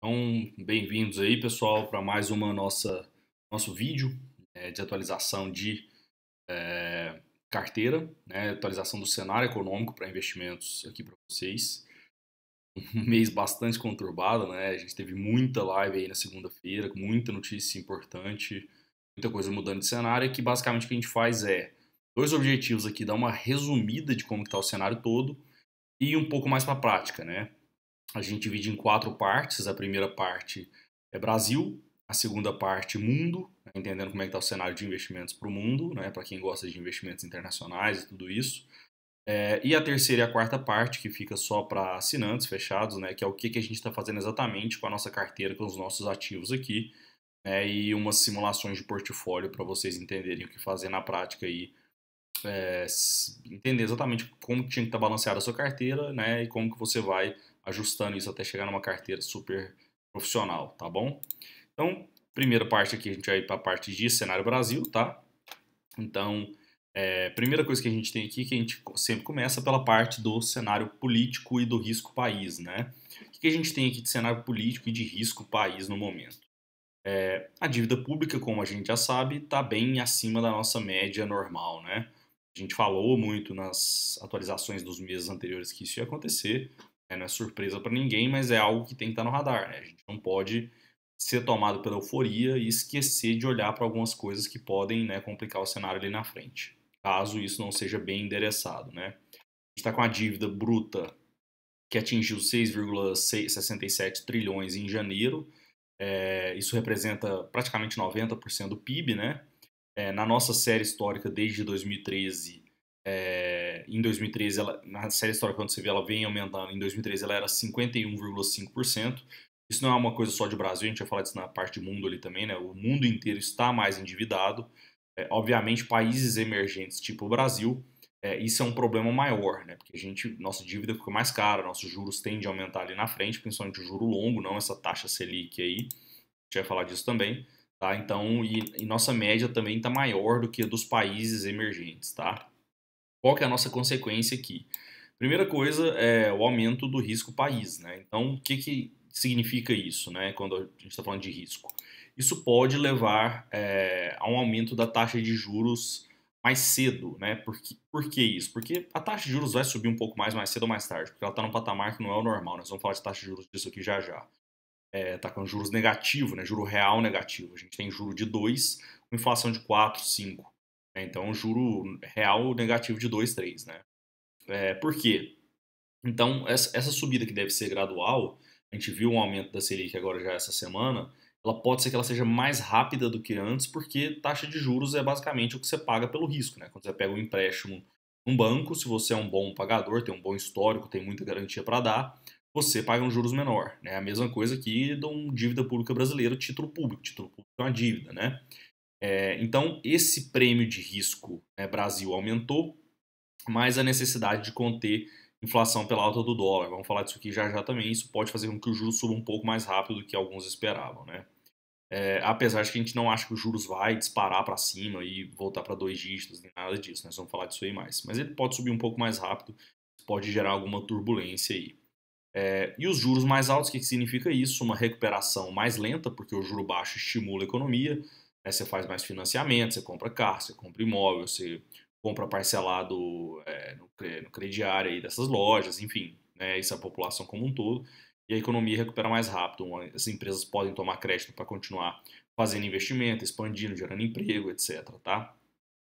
Então, bem-vindos aí, pessoal, para mais uma nossa nosso vídeo é, de atualização de é, carteira, né, atualização do cenário econômico para investimentos aqui para vocês. Um mês bastante conturbado, né? A gente teve muita live aí na segunda-feira, muita notícia importante, muita coisa mudando de cenário, que basicamente o que a gente faz é dois objetivos aqui, dar uma resumida de como está o cenário todo e um pouco mais para a prática, né? a gente divide em quatro partes. A primeira parte é Brasil, a segunda parte mundo, né, entendendo como é que está o cenário de investimentos para o mundo, né, para quem gosta de investimentos internacionais e tudo isso. É, e a terceira e a quarta parte, que fica só para assinantes fechados, né, que é o que, que a gente está fazendo exatamente com a nossa carteira, com os nossos ativos aqui, né, e umas simulações de portfólio para vocês entenderem o que fazer na prática e é, entender exatamente como tinha que estar tá balanceada a sua carteira né, e como que você vai ajustando isso até chegar numa carteira super profissional, tá bom? Então, primeira parte aqui, a gente vai para a parte de cenário Brasil, tá? Então, é, primeira coisa que a gente tem aqui, que a gente sempre começa pela parte do cenário político e do risco país, né? O que a gente tem aqui de cenário político e de risco país no momento? É, a dívida pública, como a gente já sabe, está bem acima da nossa média normal, né? A gente falou muito nas atualizações dos meses anteriores que isso ia acontecer. É, não é surpresa para ninguém, mas é algo que tem que estar tá no radar. Né? A gente não pode ser tomado pela euforia e esquecer de olhar para algumas coisas que podem né, complicar o cenário ali na frente, caso isso não seja bem endereçado. Né? A gente está com a dívida bruta que atingiu 6,67 trilhões em janeiro. É, isso representa praticamente 90% do PIB, né? É, na nossa série histórica desde 2013, é, em 2013, ela, na série histórica, quando você vê, ela vem aumentando. Em 2013, ela era 51,5%. Isso não é uma coisa só de Brasil, a gente vai falar disso na parte do mundo ali também, né? O mundo inteiro está mais endividado. É, obviamente, países emergentes, tipo o Brasil, é, isso é um problema maior, né? Porque a gente, nossa dívida fica mais cara, nossos juros tendem a aumentar ali na frente, principalmente o juro longo, não essa taxa Selic aí. A gente vai falar disso também, tá? Então, e, e nossa média também está maior do que a dos países emergentes, tá? Qual que é a nossa consequência aqui? Primeira coisa é o aumento do risco país, né? Então, o que, que significa isso, né? Quando a gente está falando de risco, isso pode levar é, a um aumento da taxa de juros mais cedo, né? Por que, por que isso? Porque a taxa de juros vai subir um pouco mais mais cedo ou mais tarde, porque ela está num patamar que não é o normal. Né? Nós vamos falar de taxa de juros disso aqui já já. Está é, com juros negativo, né? Juro real negativo. A gente tem juro de 2, inflação de 4, 5. É, então, um juro real negativo de 2, 3, né? É, por quê? Então, essa, essa subida que deve ser gradual, a gente viu um aumento da Selic agora já essa semana, ela pode ser que ela seja mais rápida do que antes, porque taxa de juros é basicamente o que você paga pelo risco, né? Quando você pega um empréstimo num banco, se você é um bom pagador, tem um bom histórico, tem muita garantia para dar, você paga um juros menor, né? A mesma coisa que de uma dívida pública brasileira, título público, título público é uma dívida, né? É, então, esse prêmio de risco né, Brasil aumentou, mas a necessidade de conter inflação pela alta do dólar. Vamos falar disso aqui já já também. Isso pode fazer com que o juros suba um pouco mais rápido do que alguns esperavam. Né? É, apesar de que a gente não acha que os juros vai disparar para cima e voltar para dois dígitos, nem nada disso. Nós né? vamos falar disso aí mais. Mas ele pode subir um pouco mais rápido, pode gerar alguma turbulência aí. É, e os juros mais altos, o que, que significa isso? Uma recuperação mais lenta, porque o juro baixo estimula a economia. Né? Você faz mais financiamento, você compra carro, você compra imóvel, você compra parcelado é, no, no crediário aí dessas lojas, enfim, né? isso é a população como um todo. E a economia recupera mais rápido. As empresas podem tomar crédito para continuar fazendo investimento, expandindo, gerando emprego, etc. Tá?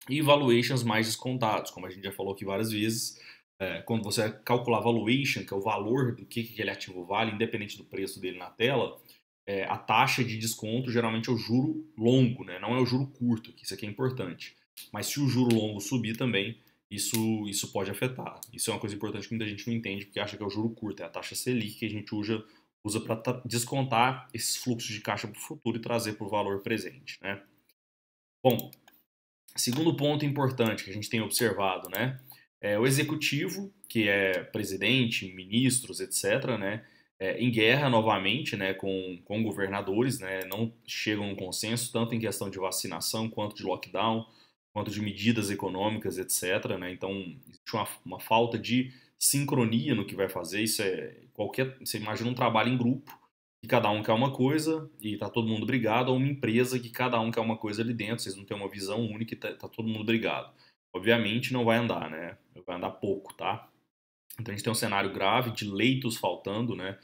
E valuations mais descontados, como a gente já falou aqui várias vezes, é, quando você calcular valuation, que é o valor do que aquele ativo vale, independente do preço dele na tela, é, a taxa de desconto geralmente é o juro longo, né? não é o juro curto, que isso aqui é importante. Mas se o juro longo subir também, isso, isso pode afetar. Isso é uma coisa importante que muita gente não entende, porque acha que é o juro curto, é a taxa Selic que a gente usa, usa para descontar esses fluxos de caixa para o futuro e trazer para o valor presente. Né? Bom, segundo ponto importante que a gente tem observado, né? É o executivo, que é presidente, ministros, etc., né? é, em guerra novamente né, com, com governadores, né, não chegam a um consenso, tanto em questão de vacinação, quanto de lockdown, quanto de medidas econômicas, etc. Né? Então, existe uma, uma falta de sincronia no que vai fazer. Isso é qualquer. Você imagina um trabalho em grupo, que cada um quer uma coisa e está todo mundo brigado, ou uma empresa que cada um quer uma coisa ali dentro, vocês não têm uma visão única e está tá todo mundo brigado. Obviamente não vai andar, né? Vai andar pouco, tá? Então a gente tem um cenário grave de leitos faltando, né?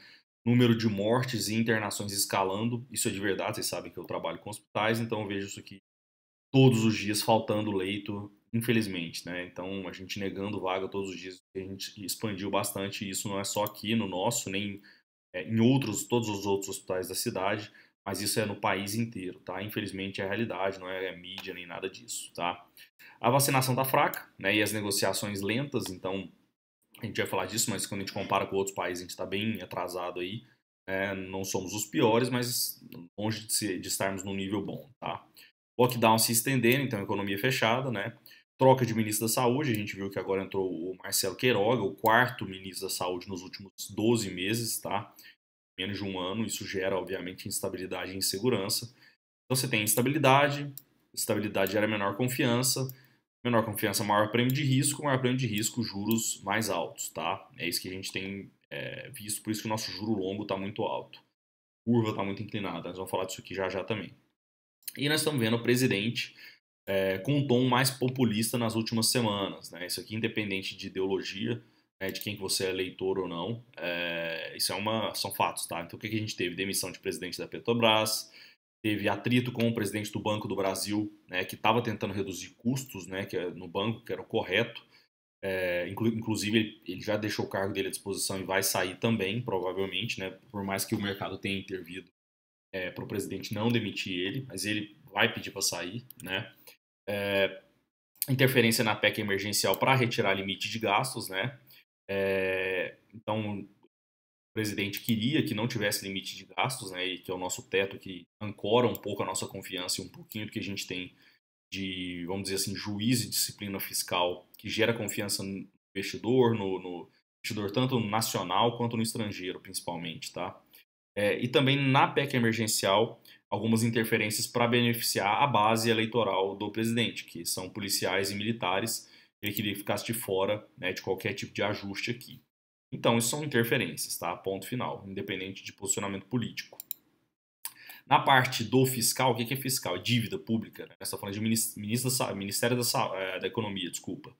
Número de mortes e internações escalando. Isso é de verdade, vocês sabem que eu trabalho com hospitais, então eu vejo isso aqui todos os dias faltando leito, infelizmente, né? Então a gente negando vaga todos os dias, a gente expandiu bastante. Isso não é só aqui no nosso, nem é, em outros, todos os outros hospitais da cidade, mas isso é no país inteiro, tá? Infelizmente é a realidade, não é mídia nem nada disso, tá? A vacinação tá fraca, né? E as negociações lentas, então a gente vai falar disso, mas quando a gente compara com outros países, a gente está bem atrasado aí. É, não somos os piores, mas longe de, de estarmos num nível bom, tá? Lockdown se estendendo, então economia fechada, né? Troca de ministro da saúde, a gente viu que agora entrou o Marcelo Queiroga, o quarto ministro da saúde nos últimos 12 meses, tá? Menos de um ano, isso gera, obviamente, instabilidade e insegurança. Então você tem instabilidade, instabilidade gera menor confiança, Menor confiança, maior prêmio de risco, maior prêmio de risco, juros mais altos, tá? É isso que a gente tem é, visto, por isso que o nosso juro longo está muito alto. Curva está muito inclinada, nós vamos falar disso aqui já já também. E nós estamos vendo o presidente é, com um tom mais populista nas últimas semanas, né? Isso aqui independente de ideologia, né, de quem que você é eleitor ou não, é, isso é uma, são fatos, tá? Então o que, que a gente teve? Demissão de presidente da Petrobras, teve atrito com o presidente do Banco do Brasil, né, que estava tentando reduzir custos né, que é no banco, que era o correto. É, inclu inclusive, ele já deixou o cargo dele à disposição e vai sair também, provavelmente, né, por mais que o mercado tenha intervido é, para o presidente não demitir ele, mas ele vai pedir para sair. Né? É, interferência na PEC emergencial para retirar limite de gastos. Né? É, então, presidente queria que não tivesse limite de gastos, né, e que é o nosso teto que ancora um pouco a nossa confiança e um pouquinho do que a gente tem de, vamos dizer assim, juiz e disciplina fiscal, que gera confiança no investidor, no, no investidor tanto nacional quanto no estrangeiro, principalmente, tá? É, e também na PEC emergencial, algumas interferências para beneficiar a base eleitoral do presidente, que são policiais e militares, ele queria que ficasse de fora né, de qualquer tipo de ajuste aqui. Então, isso são interferências, tá? Ponto final, independente de posicionamento político. Na parte do fiscal, o que é fiscal? É dívida pública, né? Estou tá falando de Ministério da, eh, da Economia, desculpa.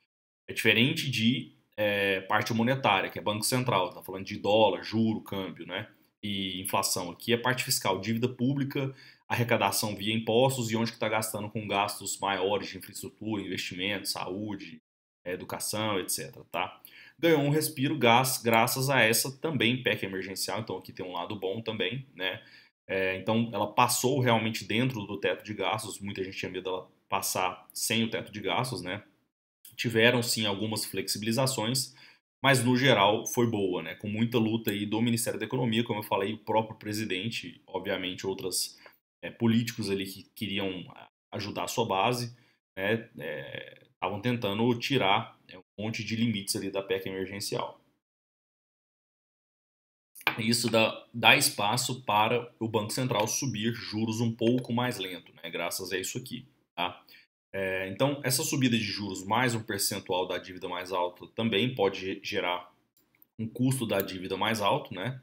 É diferente de é, parte monetária, que é Banco Central, tá falando de dólar, juro, câmbio, né? E inflação. Aqui é parte fiscal, dívida pública, arrecadação via impostos e onde que está gastando com gastos maiores de infraestrutura, investimento, saúde, educação, etc. Tá? ganhou um respiro gás, graças a essa também PEC emergencial. Então aqui tem um lado bom também, né? É, então ela passou realmente dentro do teto de gastos. Muita gente tinha medo dela passar sem o teto de gastos, né? Tiveram sim algumas flexibilizações, mas no geral foi boa, né? Com muita luta aí do Ministério da Economia, como eu falei, o próprio presidente, obviamente outras é, políticos ali que queriam ajudar a sua base, né? É, estavam tentando tirar monte de limites ali da PEC emergencial. Isso dá, dá espaço para o Banco Central subir juros um pouco mais lento, né, graças a isso aqui. Tá? É, então, essa subida de juros mais um percentual da dívida mais alta também pode gerar um custo da dívida mais alto. Né?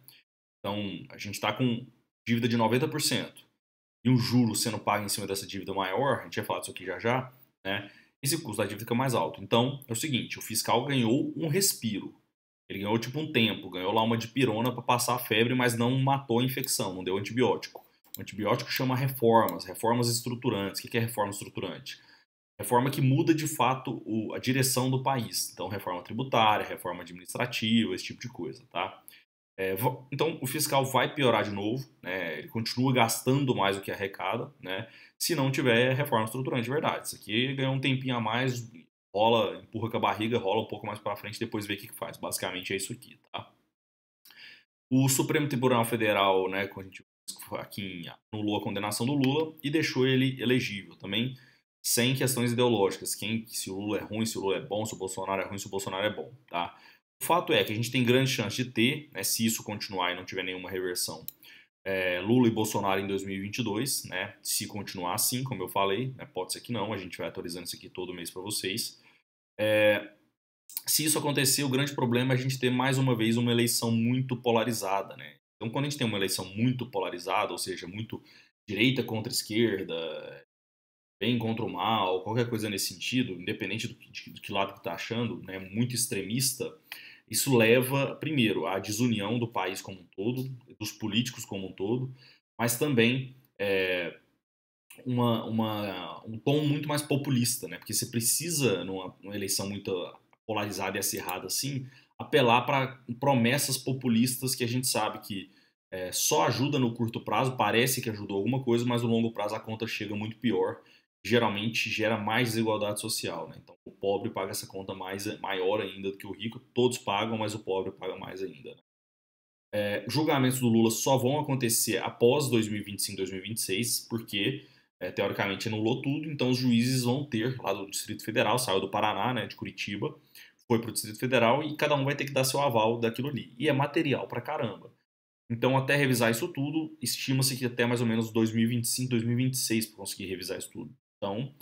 Então, a gente está com dívida de 90% e um juro sendo pago em cima dessa dívida maior, a gente já falar disso aqui já já, né? esse custo da dívida fica mais alto. Então, é o seguinte, o fiscal ganhou um respiro. Ele ganhou tipo um tempo, ganhou lá uma dipirona para passar a febre, mas não matou a infecção, não deu antibiótico. O antibiótico chama reformas, reformas estruturantes. O que é reforma estruturante? Reforma que muda de fato a direção do país. Então, reforma tributária, reforma administrativa, esse tipo de coisa, tá? É, então, o fiscal vai piorar de novo, né? ele continua gastando mais do que arrecada, né? se não tiver reforma estruturante de verdade. Isso aqui ganha um tempinho a mais, rola, empurra com a barriga, rola um pouco mais para frente, depois vê o que, que faz. Basicamente é isso aqui, tá? O Supremo Tribunal Federal, né, a gente aqui anulou a condenação do Lula e deixou ele elegível também, sem questões ideológicas, quem se o Lula é ruim, se o Lula é bom, se o Bolsonaro é ruim, se o Bolsonaro é bom, tá? O fato é que a gente tem grande chance de ter, né, se isso continuar e não tiver nenhuma reversão, é, Lula e Bolsonaro em 2022, né? Se continuar assim, como eu falei, né? pode ser que não, a gente vai atualizando isso aqui todo mês para vocês. É, se isso acontecer, o grande problema é a gente ter mais uma vez uma eleição muito polarizada, né? Então, quando a gente tem uma eleição muito polarizada, ou seja, muito direita contra esquerda, bem contra o mal, qualquer coisa nesse sentido, independente do que, de que lado que está achando, né? Muito extremista isso leva, primeiro, à desunião do país como um todo, dos políticos como um todo, mas também é, uma, uma, um tom muito mais populista, né? Porque você precisa, numa, numa eleição muito polarizada e acirrada assim, apelar para promessas populistas que a gente sabe que é, só ajuda no curto prazo, parece que ajudou alguma coisa, mas no longo prazo a conta chega muito pior geralmente gera mais desigualdade social. Né? Então, o pobre paga essa conta mais, maior ainda do que o rico. Todos pagam, mas o pobre paga mais ainda. Né? É, julgamentos do Lula só vão acontecer após 2025, 2026, porque é, teoricamente anulou tudo, então os juízes vão ter lá do Distrito Federal, saiu do Paraná, né, de Curitiba, foi para o Distrito Federal e cada um vai ter que dar seu aval daquilo ali. E é material para caramba. Então, até revisar isso tudo, estima-se que até mais ou menos 2025, 2026 para conseguir revisar isso tudo. Então,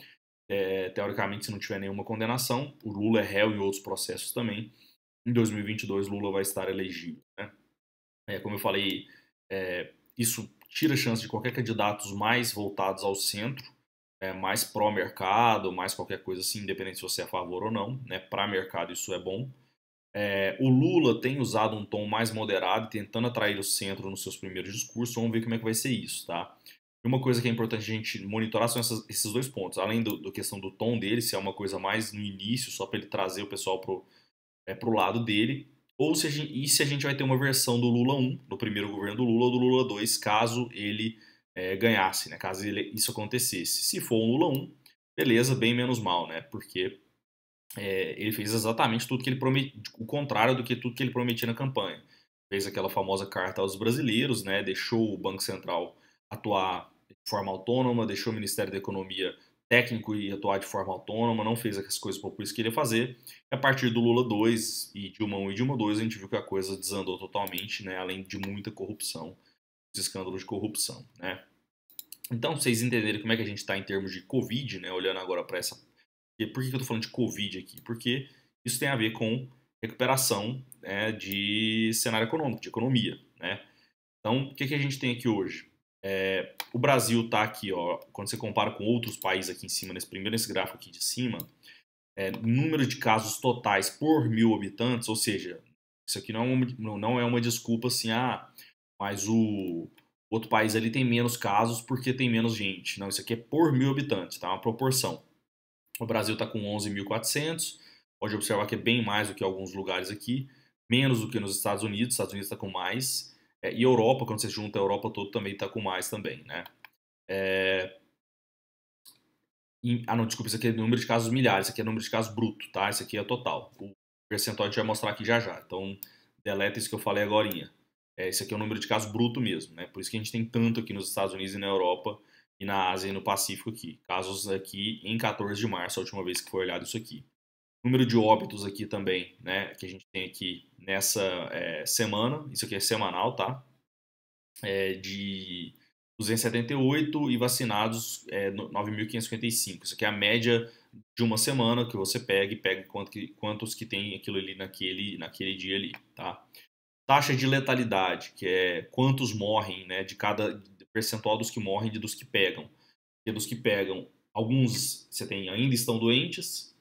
é, teoricamente, se não tiver nenhuma condenação, o Lula é réu em outros processos também. Em 2022, Lula vai estar elegível. Né? É, como eu falei, é, isso tira a chance de qualquer candidato mais voltados ao centro, é, mais pró-mercado, mais qualquer coisa assim, independente se você é a favor ou não. Né? Para mercado, isso é bom. É, o Lula tem usado um tom mais moderado, tentando atrair o centro nos seus primeiros discursos. Vamos ver como é que vai ser isso, tá? E uma coisa que é importante a gente monitorar são essas, esses dois pontos. Além do, do, questão do tom dele, se é uma coisa mais no início, só para ele trazer o pessoal pro, é, pro lado dele, ou se a gente, e se a gente vai ter uma versão do Lula 1, do primeiro governo do Lula, ou do Lula 2, caso ele é, ganhasse, né? caso ele, isso acontecesse. Se for um Lula 1, beleza, bem menos mal, né? Porque é, ele fez exatamente tudo que ele prometeu, o contrário do que tudo que ele prometia na campanha. Fez aquela famosa carta aos brasileiros, né? Deixou o Banco Central atuar de forma autônoma, deixou o Ministério da Economia técnico e atuar de forma autônoma, não fez as coisas que o populistas queria fazer. E a partir do Lula 2 e Dilma 1 e Dilma 2, a gente viu que a coisa desandou totalmente, né? além de muita corrupção, os escândalos de corrupção. Né? Então, vocês entenderem como é que a gente está em termos de Covid, né? olhando agora para essa... Por que eu estou falando de Covid aqui? Porque isso tem a ver com recuperação né, de cenário econômico, de economia. Né? Então, o que, que a gente tem aqui hoje? É, o Brasil está aqui, ó, quando você compara com outros países aqui em cima, nesse primeiro nesse gráfico aqui de cima, é, número de casos totais por mil habitantes, ou seja, isso aqui não é uma, não é uma desculpa assim, ah, mas o outro país ali tem menos casos porque tem menos gente. Não, isso aqui é por mil habitantes, tá? Uma proporção. O Brasil está com 11.400, pode observar que é bem mais do que alguns lugares aqui, menos do que nos Estados Unidos, Estados Unidos está com mais, é, e Europa, quando você junta a Europa toda, também está com mais também, né? É... ah, não, desculpa, isso aqui é número de casos milhares, isso aqui é número de casos bruto, tá? Isso aqui é total. O percentual a gente vai mostrar aqui já já. Então, deleta isso que eu falei agora. É, esse aqui é o número de casos bruto mesmo, né? Por isso que a gente tem tanto aqui nos Estados Unidos e na Europa e na Ásia e no Pacífico aqui. Casos aqui em 14 de março, a última vez que foi olhado isso aqui número de óbitos aqui também, né, que a gente tem aqui nessa é, semana, isso aqui é semanal, tá? É de 278 e vacinados é, 9.555. Isso aqui é a média de uma semana que você pega e pega quanto que, quantos que tem aquilo ali naquele, naquele dia ali, tá? Taxa de letalidade, que é quantos morrem, né, de cada percentual dos que morrem e dos que pegam. E dos que pegam, alguns você tem ainda estão doentes,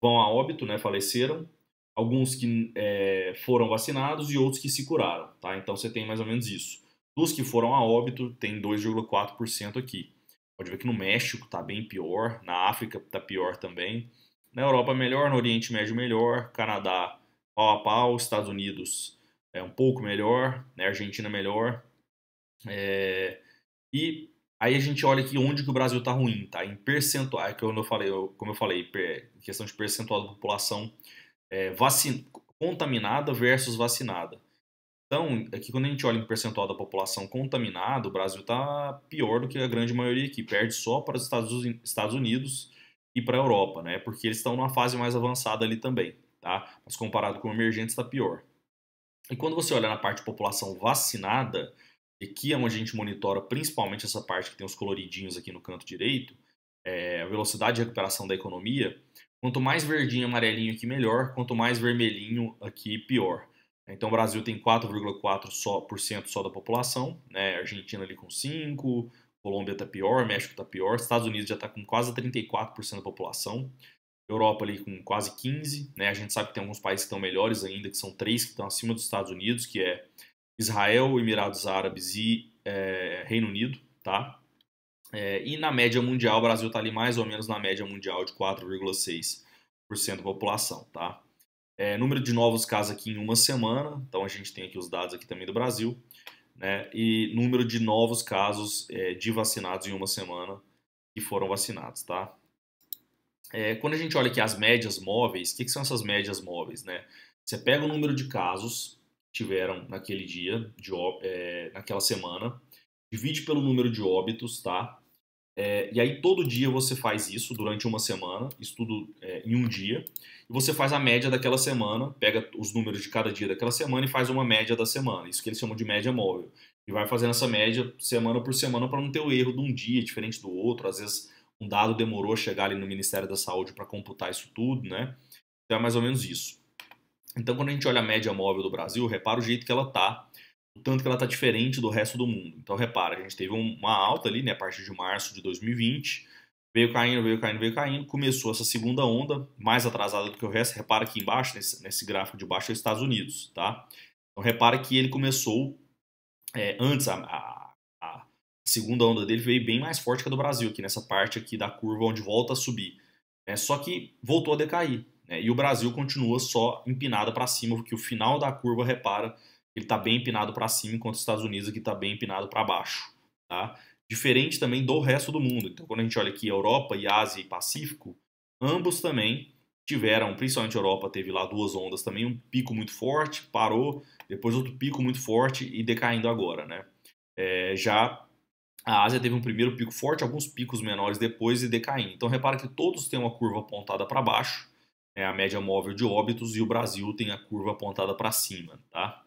vão a óbito, né, faleceram, alguns que é, foram vacinados e outros que se curaram, tá? Então você tem mais ou menos isso. Dos que foram a óbito, tem 2,4% aqui. Pode ver que no México está bem pior, na África está pior também, na Europa melhor, no Oriente Médio melhor, Canadá pau a pau, Estados Unidos é um pouco melhor, né, Argentina melhor, é, e Aí a gente olha aqui onde que o Brasil está ruim, tá? Em percentual, é como eu falei, eu, como eu falei, per, questão de percentual da população é, contaminada versus vacinada. Então, aqui é quando a gente olha em percentual da população contaminada, o Brasil está pior do que a grande maioria aqui, perde só para os Estados, Estados Unidos e para a Europa, né? Porque eles estão numa fase mais avançada ali também, tá? Mas comparado com emergentes está pior. E quando você olha na parte de população vacinada, e aqui é onde a gente monitora principalmente essa parte que tem os coloridinhos aqui no canto direito, é, a velocidade de recuperação da economia. Quanto mais verdinho e amarelinho aqui, melhor. Quanto mais vermelhinho aqui, pior. Então, o Brasil tem 4,4% só, só da população, né? Argentina ali com 5%, Colômbia está pior, México está pior, Estados Unidos já está com quase 34% da população, Europa ali com quase 15%, né? A gente sabe que tem alguns países que estão melhores ainda, que são três que estão acima dos Estados Unidos, que é Israel, Emirados Árabes e é, Reino Unido, tá? É, e na média mundial, o Brasil está ali mais ou menos na média mundial de 4,6% da população, tá? É, número de novos casos aqui em uma semana, então a gente tem aqui os dados aqui também do Brasil, né? E número de novos casos é, de vacinados em uma semana que foram vacinados, tá? É, quando a gente olha aqui as médias móveis, o que, que são essas médias móveis, né? Você pega o número de casos tiveram naquele dia, de, é, naquela semana. Divide pelo número de óbitos, tá? É, e aí todo dia você faz isso durante uma semana, isso tudo é, em um dia, e você faz a média daquela semana, pega os números de cada dia daquela semana e faz uma média da semana, isso que eles chamam de média móvel. E vai fazendo essa média semana por semana para não ter o erro de um dia diferente do outro, às vezes um dado demorou a chegar ali no Ministério da Saúde para computar isso tudo, né? Então é mais ou menos isso. Então, quando a gente olha a média móvel do Brasil, repara o jeito que ela está, o tanto que ela está diferente do resto do mundo. Então, repara, a gente teve uma alta ali, né, a partir de março de 2020, veio caindo, veio caindo, veio caindo, começou essa segunda onda, mais atrasada do que o resto. Repara aqui embaixo, nesse, nesse gráfico de baixo, é os Estados Unidos, tá? Então, repara que ele começou é, antes, a, a, a, segunda onda dele veio bem mais forte que a do Brasil, aqui nessa parte aqui da curva onde volta a subir. É Só que voltou a decair. Né? E o Brasil continua só empinado para cima, porque o final da curva, repara, ele está bem empinado para cima, enquanto os Estados Unidos aqui está bem empinado para baixo. Tá? Diferente também do resto do mundo. Então, quando a gente olha aqui Europa e Ásia e Pacífico, ambos também tiveram, principalmente a Europa teve lá duas ondas também, um pico muito forte, parou, depois outro pico muito forte e decaindo agora, né? É, já a Ásia teve um primeiro pico forte, alguns picos menores depois e decaindo. Então repara que todos têm uma curva apontada para baixo, é a média móvel de óbitos e o Brasil tem a curva apontada para cima, tá?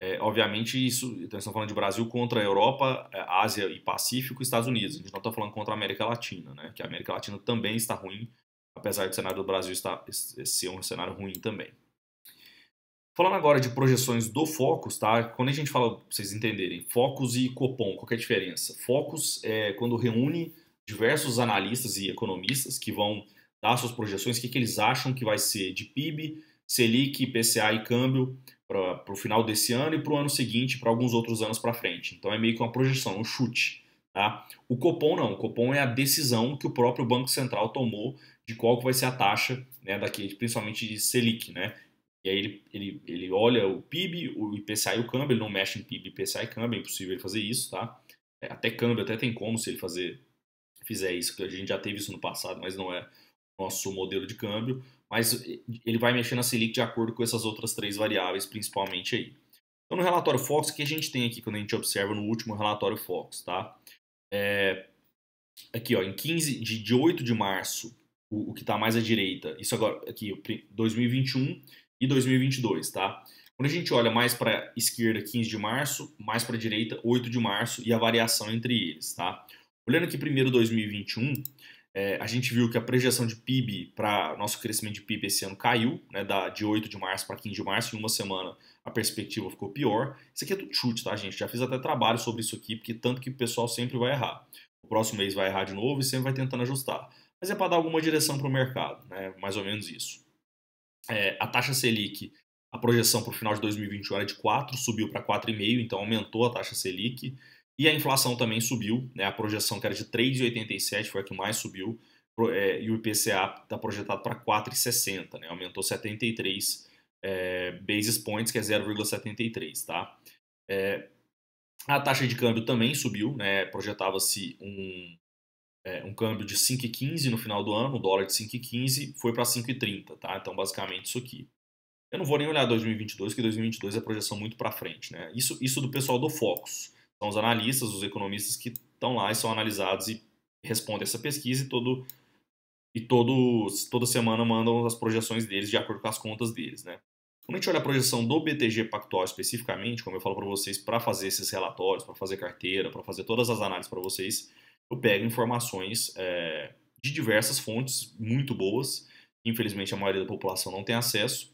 É, obviamente, isso, então estamos falando de Brasil contra a Europa, é, Ásia e Pacífico e Estados Unidos. A gente não está falando contra a América Latina, né? Que a América Latina também está ruim, apesar do cenário do Brasil estar, ser um cenário ruim também. Falando agora de projeções do Focus, tá? Quando a gente fala, vocês entenderem, Focus e Copom, qual é a diferença? Focus é quando reúne diversos analistas e economistas que vão dar suas projeções, o que, que eles acham que vai ser de PIB, Selic, IPCA e câmbio para o final desse ano e para o ano seguinte, para alguns outros anos para frente. Então é meio que uma projeção, um chute. Tá? O Copom não, o Copom é a decisão que o próprio Banco Central tomou de qual vai ser a taxa né, daqui, principalmente de Selic. Né? E aí ele, ele, ele olha o PIB, o IPCA e o câmbio, ele não mexe em PIB, IPCA e câmbio, é impossível ele fazer isso, tá? É, até câmbio, até tem como se ele fazer, fizer isso, que a gente já teve isso no passado, mas não é nosso modelo de câmbio, mas ele vai mexer na Selic de acordo com essas outras três variáveis, principalmente aí. Então, no relatório Fox, o que a gente tem aqui quando a gente observa no último relatório Fox, tá? É, aqui, ó, em 15 de, de 8 de março, o, o que está mais à direita, isso agora, aqui, 2021 e 2022, tá? Quando a gente olha mais para esquerda, 15 de março, mais para direita, 8 de março e a variação entre eles, tá? Olhando aqui primeiro 2021, é, a gente viu que a projeção de PIB para nosso crescimento de PIB esse ano caiu, né, da, de 8 de março para 15 de março, em uma semana a perspectiva ficou pior. Isso aqui é tudo chute, tá, gente? Já fiz até trabalho sobre isso aqui, porque tanto que o pessoal sempre vai errar. O próximo mês vai errar de novo e sempre vai tentando ajustar. Mas é para dar alguma direção para o mercado, né? mais ou menos isso. É, a taxa Selic, a projeção para o final de 2021 era de 4, subiu para 4,5, então aumentou a taxa Selic. E a inflação também subiu, né? a projeção que era de 3,87 foi a que mais subiu, é, e o IPCA está projetado para 4,60, né? aumentou 73 é, basis points, que é 0,73. Tá? É, a taxa de câmbio também subiu, né? projetava-se um, é, um câmbio de 5,15 no final do ano, o dólar de 5,15 foi para 5,30, tá? então basicamente isso aqui. Eu não vou nem olhar 2022, que 2022 é projeção muito para frente. Né? Isso, isso do pessoal do Focus. São então, os analistas, os economistas que estão lá e são analisados e respondem essa pesquisa e todo e todo, toda semana mandam as projeções deles de acordo com as contas deles, né? Quando a gente olha a projeção do BTG Pactual especificamente, como eu falo para vocês, para fazer esses relatórios, para fazer carteira, para fazer todas as análises para vocês, eu pego informações é, de diversas fontes muito boas. Infelizmente, a maioria da população não tem acesso.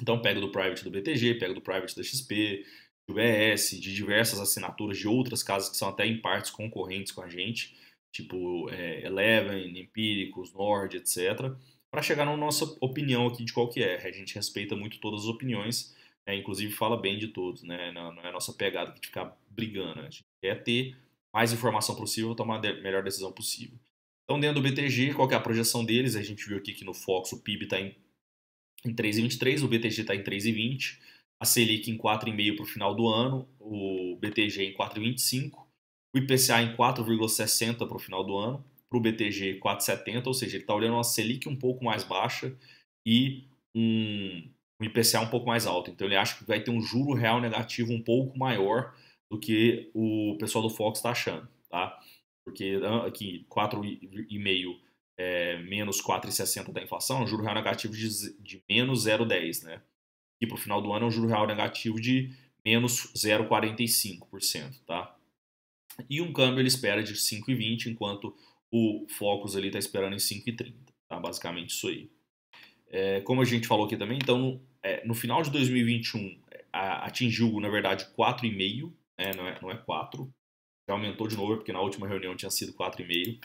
Então, pego do private do BTG, pego do private da XP, BS, de diversas assinaturas de outras casas que são até em partes concorrentes com a gente, tipo é, Eleven, Empíricos, Nord, etc., para chegar na nossa opinião aqui de qual que é. A gente respeita muito todas as opiniões, é inclusive fala bem de todos, né? não, é nossa pegada de ficar brigando, né, a gente quer ter mais informação possível, tomar a melhor decisão possível. Então, dentro do BTG, qual que é a projeção deles? A gente viu aqui que no Fox o PIB está em, em 3,23, o BTG está em 3,20, a Selic em 4,5% para o final do ano, o BTG em 4,25%, o IPCA em 4,60% para o final do ano, para o BTG 4,70%, ou seja, ele está olhando uma Selic um pouco mais baixa e um, um IPCA um pouco mais alto. Então ele acha que vai ter um juro real negativo um pouco maior do que o pessoal do Fox está achando, tá? Porque aqui 4,5% é, menos 4,60% da inflação, é um juro real negativo de, de menos 0,10, né? e para o final do ano é um juro real negativo de menos 0,45%, tá? E um câmbio ele espera de 5,20, enquanto o Focus está esperando em 5,30, tá? Basicamente isso aí. É, como a gente falou aqui também, então é, no final de 2021 é, a, atingiu, na verdade, 4,5, né? não, é, não é 4, já aumentou de novo, porque na última reunião tinha sido 4,5,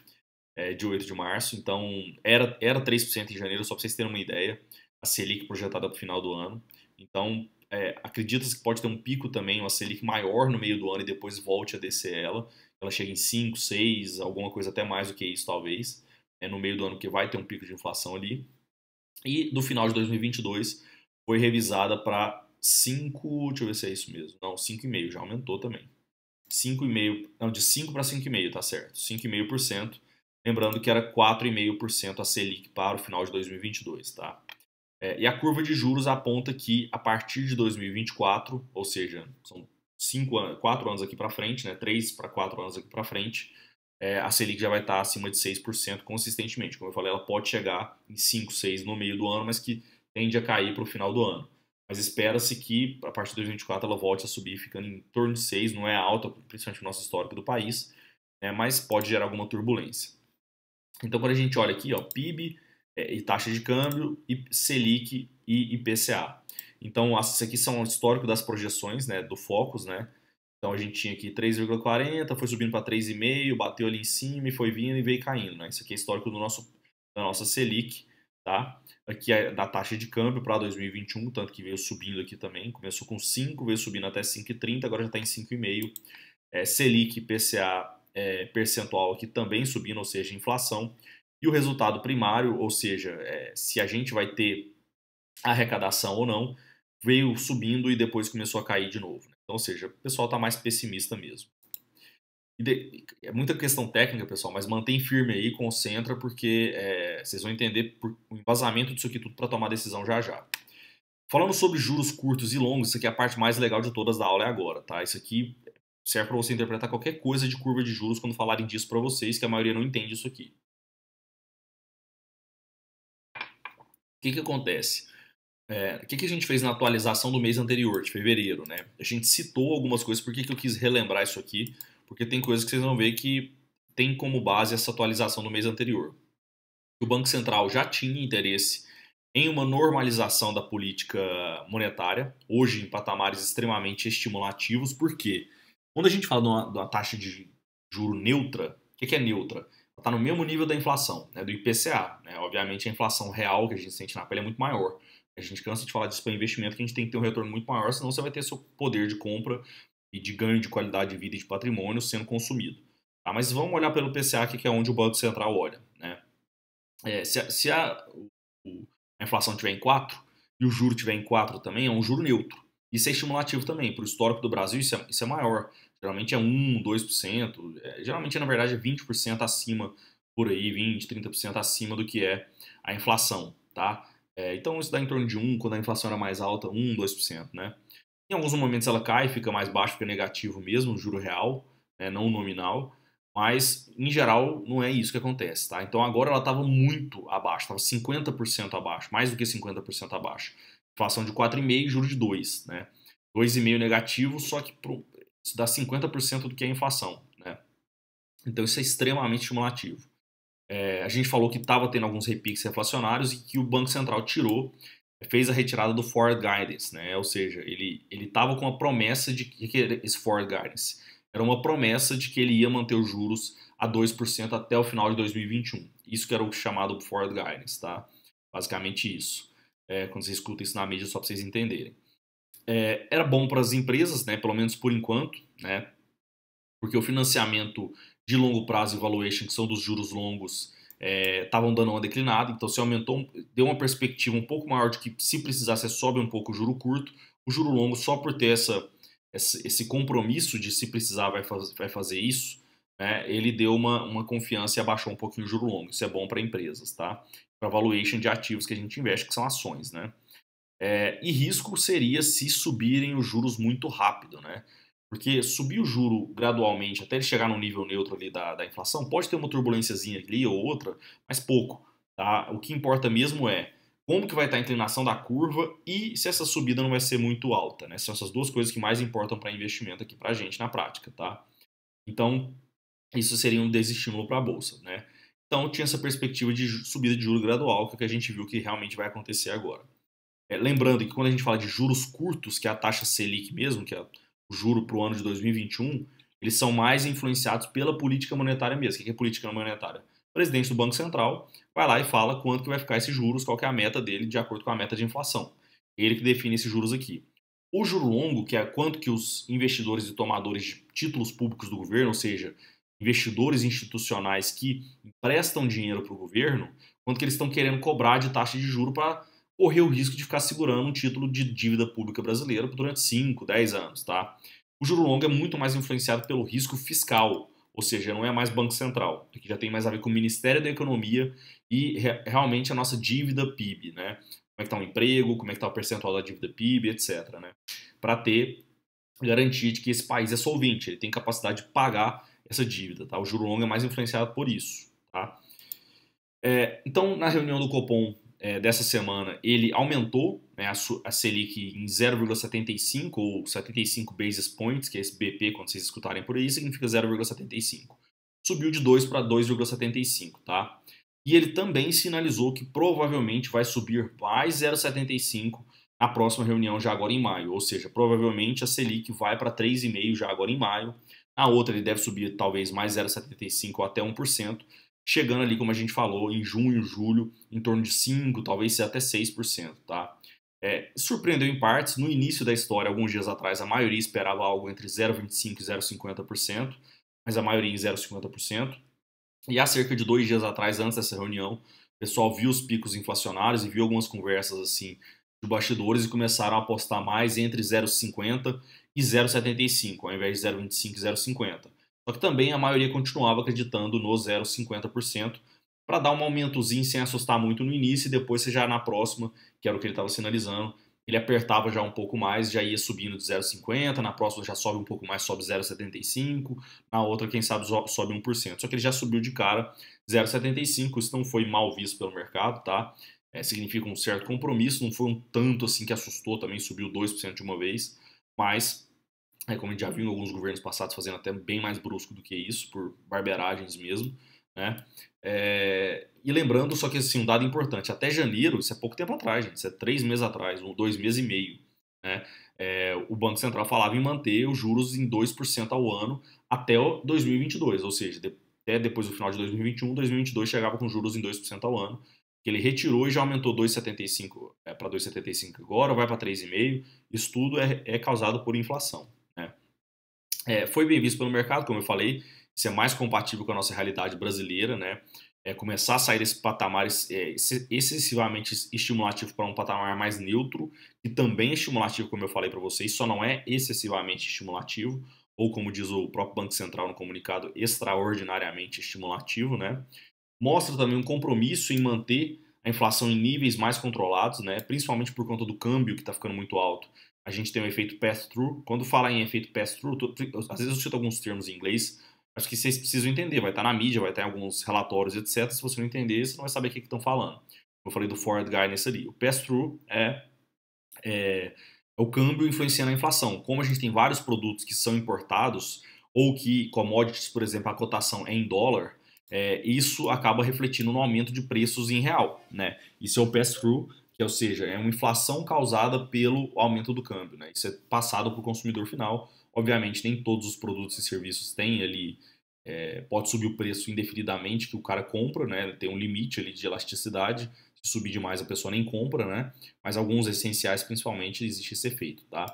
é, de 8 de março, então era, era 3% em janeiro, só para vocês terem uma ideia, a Selic projetada para o final do ano. Então, é, acredita-se que pode ter um pico também, uma Selic maior no meio do ano e depois volte a descer ela. Ela chega em 5, 6, alguma coisa até mais do que isso, talvez. É no meio do ano que vai ter um pico de inflação ali. E do final de 2022 foi revisada para 5, deixa eu ver se é isso mesmo. Não, 5,5, já aumentou também. 5,5, não, de 5 para 5,5, tá certo. 5,5%, lembrando que era 4,5% a Selic para o final de 2022, tá? É, e a curva de juros aponta que a partir de 2024, ou seja, são cinco, quatro anos aqui para frente, né, três para quatro anos aqui para frente, é, a Selic já vai estar tá acima de 6% consistentemente. Como eu falei, ela pode chegar em 5, 6 no meio do ano, mas que tende a cair para o final do ano. Mas espera-se que a partir de 2024 ela volte a subir, ficando em torno de 6, não é alta, principalmente no nosso histórico do país, né, mas pode gerar alguma turbulência. Então, quando a gente olha aqui, ó, PIB, é, e taxa de câmbio, e Selic e IPCA. Então, esses aqui são o histórico das projeções né, do Focus, né? Então a gente tinha aqui 3,40, foi subindo para 3,5, bateu ali em cima e foi vindo e veio caindo, né? Isso aqui é histórico do nosso, da nossa Selic, tá? Aqui é da taxa de câmbio para 2021, tanto que veio subindo aqui também. Começou com 5, veio subindo até 5,30, agora já está em 5,5. É, Selic, ipca é, percentual aqui também subindo, ou seja, inflação. E o resultado primário, ou seja, é, se a gente vai ter arrecadação ou não, veio subindo e depois começou a cair de novo. Né? Então, ou seja, o pessoal está mais pessimista mesmo. De, é muita questão técnica, pessoal, mas mantém firme aí, concentra, porque é, vocês vão entender por, o embasamento disso aqui tudo para tomar decisão já já. Falando sobre juros curtos e longos, isso aqui é a parte mais legal de todas da aula é agora, tá? Isso aqui serve para você interpretar qualquer coisa de curva de juros quando falarem disso para vocês, que a maioria não entende isso aqui. O que, que acontece? É, o que, que a gente fez na atualização do mês anterior, de fevereiro, né? A gente citou algumas coisas, por que, que eu quis relembrar isso aqui? Porque tem coisas que vocês vão ver que tem como base essa atualização do mês anterior. O Banco Central já tinha interesse em uma normalização da política monetária, hoje em patamares extremamente estimulativos, porque quando a gente fala de uma, de uma taxa de juro neutra, o que, que é neutra? está no mesmo nível da inflação, né, do IPCA. Né? Obviamente, a inflação real que a gente sente na pele é muito maior. A gente cansa de falar disso para investimento, que a gente tem que ter um retorno muito maior, senão você vai ter seu poder de compra e de ganho de qualidade de vida e de patrimônio sendo consumido. Tá? Mas vamos olhar pelo IPCA, que é onde o Banco Central olha. Né? É, se, a, se a, a, inflação tiver em 4 e o juro tiver em 4 também, é um juro neutro. Isso é estimulativo também. Para o histórico do Brasil, isso é, isso é maior. Geralmente é 1, 2%. É, geralmente, na verdade, é 20% acima por aí, 20, 30% acima do que é a inflação, tá? É, então isso dá em torno de 1, quando a inflação era mais alta, 1, 2%, né? Em alguns momentos ela cai, fica mais baixo, fica negativo mesmo, o juro real, né, não nominal, mas em geral não é isso que acontece, tá? Então agora ela estava muito abaixo, estava 50% abaixo, mais do que 50% abaixo. Inflação de 4,5, juro de 2, né? 2,5 negativo, só que pro, isso dá 50% do que é a inflação. Né? Então isso é extremamente estimulativo. É, a gente falou que estava tendo alguns repiques inflacionários e que o Banco Central tirou, fez a retirada do Forward Guidance, né? ou seja, ele estava com a promessa de que, que era esse Forward Guidance era uma promessa de que ele ia manter os juros a 2% até o final de 2021. Isso que era o chamado Forward Guidance, tá? Basicamente isso. É, quando você escuta isso na mídia, só para vocês entenderem é, era bom para as empresas, né, pelo menos por enquanto, né, porque o financiamento de longo prazo e valuation, que são dos juros longos, estavam é, dando uma declinada, então se aumentou, deu uma perspectiva um pouco maior de que se precisar você sobe um pouco o juro curto, o juro longo só por ter essa, esse compromisso de se precisar vai, faz, vai fazer isso, né, ele deu uma, uma confiança e abaixou um pouquinho o juro longo, isso é bom para empresas, tá? Para valuation de ativos que a gente investe, que são ações, né? É, e risco seria se subirem os juros muito rápido, né? Porque subir o juro gradualmente até ele chegar no nível neutro ali da, da inflação, pode ter uma turbulênciazinha ali ou outra, mas pouco. Tá? O que importa mesmo é como que vai estar a inclinação da curva e se essa subida não vai ser muito alta. Né? São essas duas coisas que mais importam para investimento aqui para a gente na prática. Tá? Então, isso seria um desestímulo para a Bolsa. Né? Então, tinha essa perspectiva de subida de juro gradual, que, é que a gente viu que realmente vai acontecer agora. É, lembrando que quando a gente fala de juros curtos, que é a taxa Selic mesmo, que é o juro para o ano de 2021, eles são mais influenciados pela política monetária mesmo. O que é política monetária? O presidente do Banco Central vai lá e fala quanto que vai ficar esses juros, qual que é a meta dele de acordo com a meta de inflação. Ele que define esses juros aqui. O juro longo, que é quanto que os investidores e tomadores de títulos públicos do governo, ou seja, investidores institucionais que emprestam dinheiro para o governo, quanto que eles estão querendo cobrar de taxa de juro para correr o risco de ficar segurando um título de dívida pública brasileira durante 5, 10 anos, tá? O juro longo é muito mais influenciado pelo risco fiscal, ou seja, não é mais Banco Central, que já tem mais a ver com o Ministério da Economia e re realmente a nossa dívida PIB, né? Como é que está o emprego, como é que está o percentual da dívida PIB, etc, né? Para ter garantia de que esse país é solvente, ele tem capacidade de pagar essa dívida, tá? O juro longo é mais influenciado por isso, tá? É, então, na reunião do Copom é, dessa semana ele aumentou né, a, a, Selic em 0,75 ou 75 basis points, que é esse BP, quando vocês escutarem por aí, significa 0,75. Subiu de 2 para 2,75, tá? E ele também sinalizou que provavelmente vai subir mais 0,75 na próxima reunião já agora em maio, ou seja, provavelmente a Selic vai para 3,5 já agora em maio. Na outra ele deve subir talvez mais 0,75 ou até 1% chegando ali, como a gente falou, em junho, julho, em torno de 5, talvez até 6%, tá? É, surpreendeu em partes, no início da história, alguns dias atrás, a maioria esperava algo entre 0,25% e 0,50%, mas a maioria em 0,50%. E há cerca de dois dias atrás, antes dessa reunião, o pessoal viu os picos inflacionários e viu algumas conversas assim de bastidores e começaram a apostar mais entre 0,50 e 0,75, ao invés de 0,25 e 0,50. Só que também a maioria continuava acreditando no 0,50% para dar um aumentozinho sem assustar muito no início e depois você já na próxima, que era o que ele estava sinalizando, ele apertava já um pouco mais, já ia subindo de 0,50, na próxima já sobe um pouco mais, sobe 0,75, na outra, quem sabe, sobe 1%. Só que ele já subiu de cara 0,75, isso não foi mal visto pelo mercado, tá? É, significa um certo compromisso, não foi um tanto assim que assustou também, subiu 2% de uma vez, mas é, como a gente já viu em alguns governos passados fazendo até bem mais brusco do que isso, por barberagens mesmo. Né? É, e lembrando, só que assim, um dado importante, até janeiro, isso é pouco tempo atrás, gente, isso é três meses atrás, ou dois meses e meio, né? É, o Banco Central falava em manter os juros em 2% ao ano até 2022, ou seja, de, até depois do final de 2021, 2022 chegava com juros em 2% ao ano, que ele retirou e já aumentou 2,75 é, para 2,75 agora, vai para 3,5, isso tudo é, é causado por inflação. É, foi bem visto pelo mercado, como eu falei, isso é mais compatível com a nossa realidade brasileira, né? É, começar a sair desse patamar é, excessivamente estimulativo para um patamar mais neutro, que também é estimulativo, como eu falei para vocês, só não é excessivamente estimulativo, ou como diz o próprio Banco Central no comunicado, extraordinariamente estimulativo, né? Mostra também um compromisso em manter a inflação em níveis mais controlados, né? principalmente por conta do câmbio que está ficando muito alto a gente tem o efeito pass-through. Quando falar em efeito pass-through, às vezes eu cito alguns termos em inglês, acho que vocês precisam entender. Vai estar tá na mídia, vai estar tá em alguns relatórios, etc. Se você não entender, você não vai saber o que é estão falando. Eu falei do forward guidance ali. O pass-through é, é, é o câmbio influenciando a inflação. Como a gente tem vários produtos que são importados, ou que commodities, por exemplo, a cotação é em dólar, é, isso acaba refletindo no aumento de preços em real, né? Isso é o pass-through, que ou seja, é uma inflação causada pelo aumento do câmbio. Né? Isso é passado para o consumidor final. Obviamente, nem todos os produtos e serviços têm ali, é, pode subir o preço indefinidamente que o cara compra, né? tem um limite ali de elasticidade. Se subir demais, a pessoa nem compra, né? mas alguns essenciais, principalmente, existe esse efeito. Tá?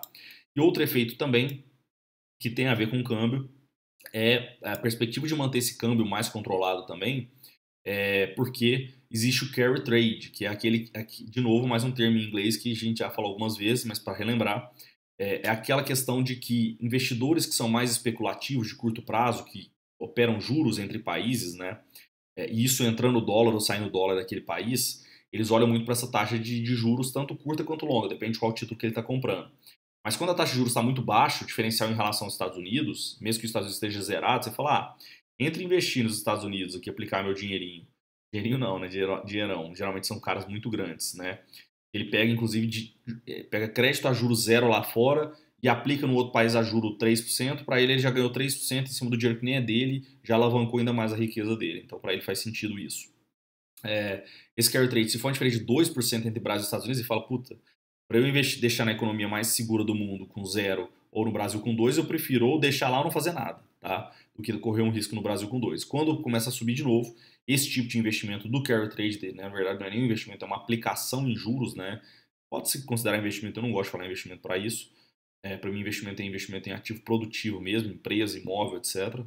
E outro efeito também, que tem a ver com o câmbio, é a perspectiva de manter esse câmbio mais controlado também, é porque existe o carry trade, que é aquele, aqui, é de novo, mais um termo em inglês que a gente já falou algumas vezes, mas para relembrar, é, é, aquela questão de que investidores que são mais especulativos, de curto prazo, que operam juros entre países, né? É, e isso entrando o dólar ou saindo o dólar daquele país, eles olham muito para essa taxa de, de juros, tanto curta quanto longa, depende de qual título que ele está comprando. Mas quando a taxa de juros está muito baixa, o diferencial em relação aos Estados Unidos, mesmo que os Estados Unidos esteja zerado, você fala, ah, entre investir nos Estados Unidos aqui aplicar meu dinheirinho Dinheirinho não, né? Dinheirão. Geralmente são caras muito grandes, né? Ele pega, inclusive, de, é, pega crédito a juro zero lá fora e aplica no outro país a juro 3%. Para ele, ele já ganhou 3% em cima do dinheiro que nem é dele, já alavancou ainda mais a riqueza dele. Então, para ele faz sentido isso. É, esse carry trade, se for uma diferença de 2% entre Brasil e Estados Unidos, ele fala, puta, para eu investir, deixar na economia mais segura do mundo com zero ou no Brasil com dois, eu prefiro ou deixar lá ou não fazer nada, tá? Do que correr um risco no Brasil com dois. Quando começa a subir de novo, esse tipo de investimento do carry trade dele, né? na verdade não é nenhum investimento, é uma aplicação em juros, né? Pode se considerar investimento, eu não gosto de falar investimento para isso. É, para mim, investimento é investimento em ativo produtivo mesmo, empresa, imóvel, etc.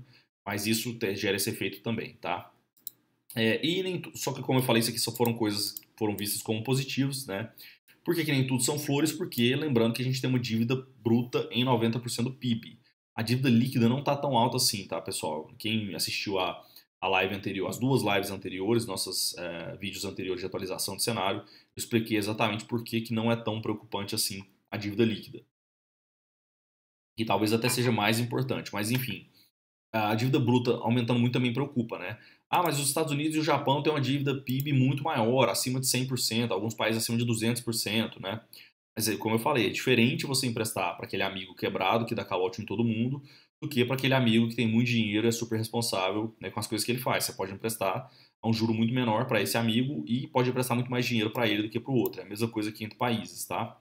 Mas isso gera esse efeito também, tá? É, e nem, só que como eu falei, isso aqui só foram coisas que foram vistas como positivos, né? Por que, que nem tudo são flores? Porque lembrando que a gente tem uma dívida bruta em 90% do PIB. A dívida líquida não está tão alta assim, tá, pessoal? Quem assistiu a a live anterior, as duas lives anteriores, nossos é, eh, vídeos anteriores de atualização de cenário, eu expliquei exatamente por que, que não é tão preocupante assim a dívida líquida. Que talvez até seja mais importante, mas enfim. A dívida bruta aumentando muito também preocupa, né? Ah, mas os Estados Unidos e o Japão têm uma dívida PIB muito maior, acima de 100%, alguns países acima de 200%, né? Mas é, como eu falei, é diferente você emprestar para aquele amigo quebrado que dá calote em todo mundo do que para aquele amigo que tem muito dinheiro e é super responsável né, com as coisas que ele faz. Você pode emprestar a um juro muito menor para esse amigo e pode emprestar muito mais dinheiro para ele do que para o outro. É a mesma coisa aqui entre países, tá?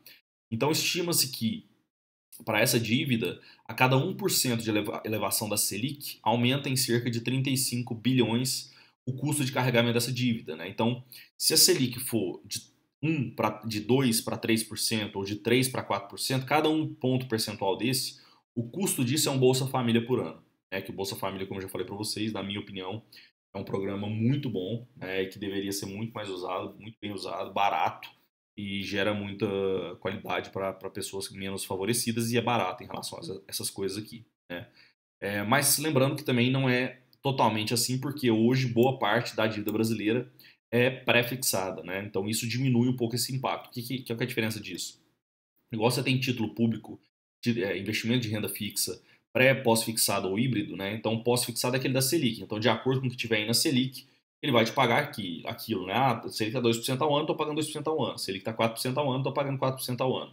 Então estima-se que para essa dívida, a cada 1% de elevação da Selic aumenta em cerca de 35 bilhões o custo de carregamento dessa dívida. Né? Então, se a Selic for de 1 pra, de 2 para 3% ou de 3 para 4%, cada um ponto percentual desse o custo disso é um Bolsa Família por ano. É que o Bolsa Família, como eu já falei para vocês, na minha opinião, é um programa muito bom, né, que deveria ser muito mais usado, muito bem usado, barato e gera muita qualidade para pessoas menos favorecidas e é barato em relação a essas coisas aqui. Né? É, mas lembrando que também não é totalmente assim, porque hoje boa parte da dívida brasileira é pré-fixada, né? então isso diminui um pouco esse impacto. O que, que, que é a diferença disso? O negócio é tem título público de, é, investimento de renda fixa pré, pós-fixado ou híbrido, né? Então, pós-fixado é aquele da Selic. Então, de acordo com o que tiver aí na Selic, ele vai te pagar aqui, aquilo, né? Ah, ele está 2% ao ano, estou pagando 2% ao ano. Se ele está 4% ao ano, estou pagando 4% ao ano.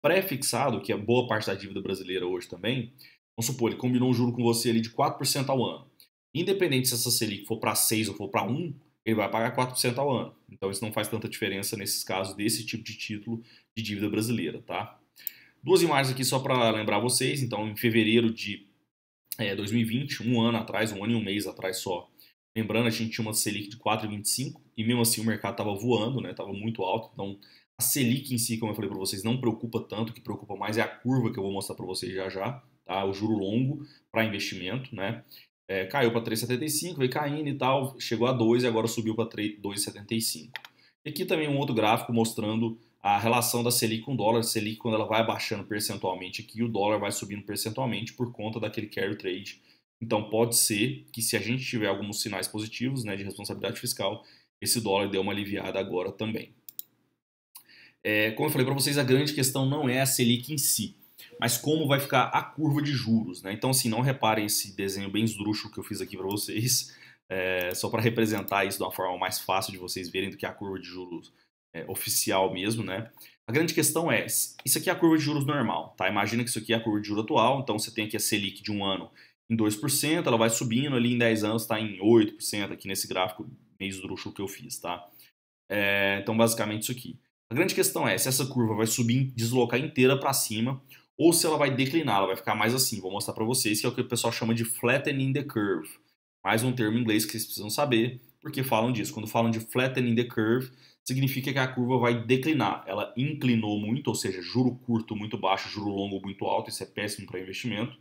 Pré-fixado, que é boa parte da dívida brasileira hoje também, vamos supor, ele combinou um juro com você ali de 4% ao ano. Independente se essa Selic for para 6 ou for para 1, ele vai pagar 4% ao ano. Então, isso não faz tanta diferença nesses casos desse tipo de título de dívida brasileira, tá? Duas imagens aqui só para lembrar vocês. Então, em fevereiro de é, 2020, um ano atrás, um ano e um mês atrás só. Lembrando, a gente tinha uma Selic de 4,25 e mesmo assim o mercado estava voando, né? muito alto. Então, a Selic em si, como eu falei para vocês, não preocupa tanto. O que preocupa mais é a curva que eu vou mostrar para vocês já já, tá? O juro longo para investimento, né? É, caiu para 3,75, veio caindo e tal, chegou a 2 e agora subiu para 2,75. E aqui também um outro gráfico mostrando a relação da Selic com o dólar, a Selic quando ela vai abaixando percentualmente aqui, o dólar vai subindo percentualmente por conta daquele carry trade. Então pode ser que se a gente tiver alguns sinais positivos né, de responsabilidade fiscal, esse dólar deu uma aliviada agora também. É, como eu falei para vocês, a grande questão não é a Selic em si, mas como vai ficar a curva de juros. Né? Então, assim, não reparem esse desenho bem esdrúxulo que eu fiz aqui para vocês, é, só para representar isso de uma forma mais fácil de vocês verem do que a curva de juros é, oficial mesmo, né? A grande questão é, isso aqui é a curva de juros normal, tá? Imagina que isso aqui é a curva de juros atual, então você tem aqui a Selic de um ano em 2%, ela vai subindo ali em 10 anos, está em 8% aqui nesse gráfico meio esdrúxulo que eu fiz, tá? É, então, basicamente isso aqui. A grande questão é se essa curva vai subir, deslocar inteira para cima, ou se ela vai declinar, ela vai ficar mais assim. Vou mostrar para vocês que é o que o pessoal chama de flattening the curve. Mais um termo em inglês que vocês precisam saber, porque falam disso. Quando falam de flattening the curve, significa que a curva vai declinar. Ela inclinou muito, ou seja, juro curto muito baixo, juro longo muito alto, isso é péssimo para investimento.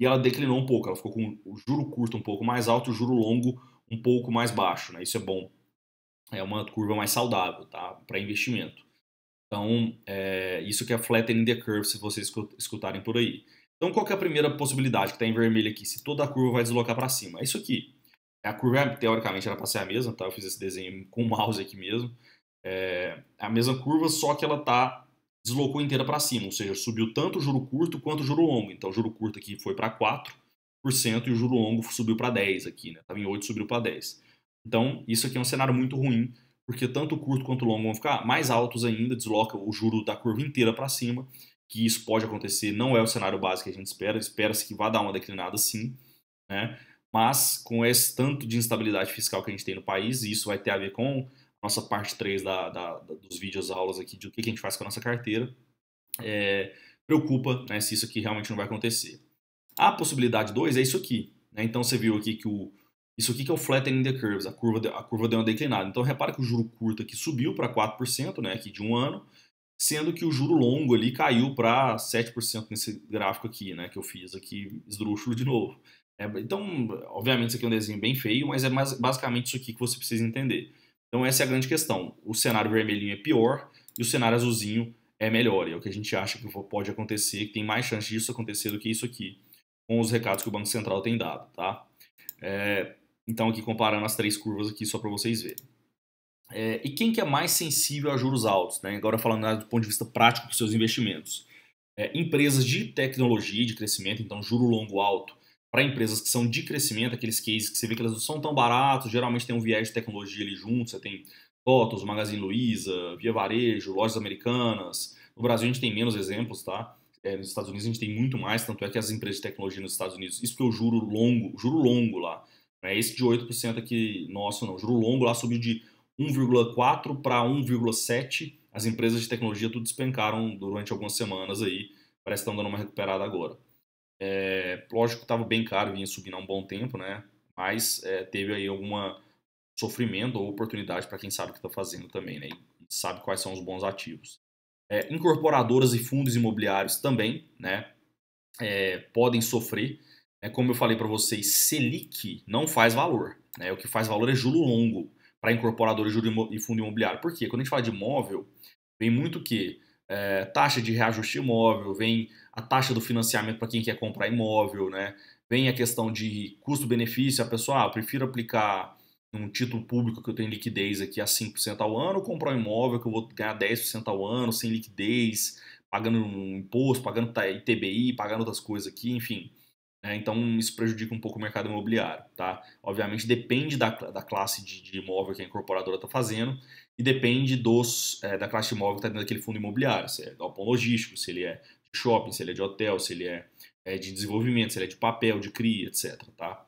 E ela declinou um pouco, ela ficou com o juro curto um pouco mais alto, o juro longo um pouco mais baixo, né? Isso é bom. É uma curva mais saudável, tá? Para investimento. Então, é isso que é flattening the curve, se vocês escutarem por aí. Então, qual é a primeira possibilidade que está em vermelho aqui? Se toda a curva vai deslocar para cima. É isso aqui. A curva, teoricamente, era para ser a mesma, tá? Eu fiz esse desenho com o mouse aqui mesmo é, a mesma curva, só que ela está deslocou inteira para cima, ou seja, subiu tanto o juro curto quanto o juro longo. Então, o juro curto aqui foi para 4% e o juro longo subiu para 10 aqui, né? em 8, subiu para 10. Então, isso aqui é um cenário muito ruim, porque tanto o curto quanto o longo vão ficar mais altos ainda, desloca o juro da curva inteira para cima, que isso pode acontecer, não é o cenário básico que a gente espera, espera-se que vá dar uma declinada sim, né? Mas com esse tanto de instabilidade fiscal que a gente tem no país, e isso vai ter a ver com nossa parte 3 da, da, da, dos vídeos aulas aqui de o que a gente faz com a nossa carteira, é, preocupa né, se isso aqui realmente não vai acontecer. A possibilidade 2 é isso aqui. Né? Então você viu aqui que o, isso aqui que é o flattening the curves, a curva, de, a curva deu uma declinada. Então repara que o juro curto aqui subiu para 4%, né, aqui de um ano, sendo que o juro longo ali caiu para 7% nesse gráfico aqui, né, que eu fiz aqui esdrúxulo de novo. É, então, obviamente isso aqui é um desenho bem feio, mas é mais, basicamente isso aqui que você precisa entender. Então essa é a grande questão. O cenário vermelhinho é pior e o cenário azulzinho é melhor. E é o que a gente acha que pode acontecer, que tem mais chance disso acontecer do que isso aqui, com os recados que o Banco Central tem dado, tá? É, então aqui comparando as três curvas aqui só para vocês verem. É, e quem que é mais sensível a juros altos? Né? Agora falando né, do ponto de vista prático dos seus investimentos. É, empresas de tecnologia de crescimento, então juro longo alto, para empresas que são de crescimento, aqueles cases que você vê que elas não são tão baratos, geralmente tem um viés de tecnologia ali junto, você tem Totos, Magazine Luiza, Via Varejo, lojas americanas. No Brasil a gente tem menos exemplos, tá? É, nos Estados Unidos a gente tem muito mais, tanto é que as empresas de tecnologia nos Estados Unidos, isso que eu juro longo, juro longo lá, né, esse de 8% aqui nosso não, juro longo lá subiu de 1,4 para 1,7, as empresas de tecnologia tudo despencaram durante algumas semanas aí, parece que estão dando uma recuperada agora. É, lógico que estava bem caro, vinha subindo há um bom tempo, né? Mas é, teve aí alguma sofrimento ou oportunidade para quem sabe o que está fazendo também, né? E sabe quais são os bons ativos. É, incorporadoras e fundos imobiliários também, né? É, podem sofrer. É, como eu falei para vocês, Selic não faz valor. Né? O que faz valor é juro longo para incorporadoras e fundo imobiliário. Por quê? Quando a gente fala de imóvel, vem muito o quê? É, taxa de reajuste imóvel, vem a taxa do financiamento para quem quer comprar imóvel, né? Vem a questão de custo-benefício, a pessoa, ah, eu prefiro aplicar um título público que eu tenho liquidez aqui a 5% ao ano, ou comprar um imóvel que eu vou ganhar 10% ao ano, sem liquidez, pagando um imposto, pagando ITBI, pagando outras coisas aqui, enfim. É, então isso prejudica um pouco o mercado imobiliário. Tá? Obviamente depende da, da classe de, de imóvel que a incorporadora está fazendo e depende dos, é, da classe de imóvel que está dentro daquele fundo imobiliário, se é galpão logístico, se ele é shopping, se ele é de hotel, se ele é, é de desenvolvimento, se ele é de papel, de CRI, etc. Tá?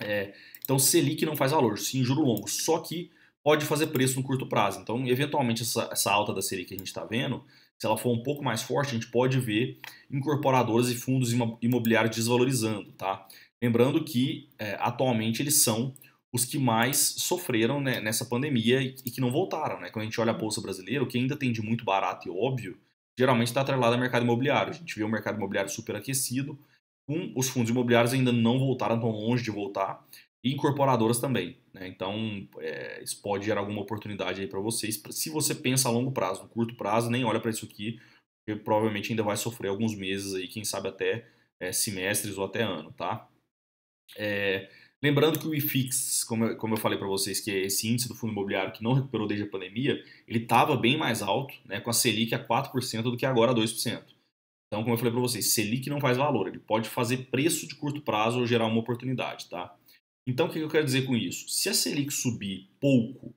É, então, Selic não faz valor, sim, juro longo. Só que pode fazer preço no curto prazo. Então, eventualmente, essa, essa alta da Selic que a gente está vendo, se ela for um pouco mais forte, a gente pode ver incorporadoras e fundos imobiliários desvalorizando. Tá? Lembrando que, é, atualmente, eles são os que mais sofreram né, nessa pandemia e, e que não voltaram. Né? Quando a gente olha a Bolsa Brasileira, o que ainda tem de muito barato e óbvio geralmente está atrelado ao mercado imobiliário. A gente vê o mercado imobiliário superaquecido, com os fundos imobiliários ainda não voltaram tão longe de voltar, e incorporadoras também. Né? Então, é, isso pode gerar alguma oportunidade aí para vocês, se você pensa a longo prazo. No curto prazo, nem olha para isso aqui, porque provavelmente ainda vai sofrer alguns meses aí, quem sabe até é, semestres ou até ano, tá? É, Lembrando que o IFIX, como eu, como eu falei para vocês, que é esse índice do fundo imobiliário que não recuperou desde a pandemia, ele estava bem mais alto, né, com a Selic a 4% do que agora a 2%. Então, como eu falei para vocês, Selic não faz valor, ele pode fazer preço de curto prazo ou gerar uma oportunidade, tá? Então, o que eu quero dizer com isso? Se a Selic subir pouco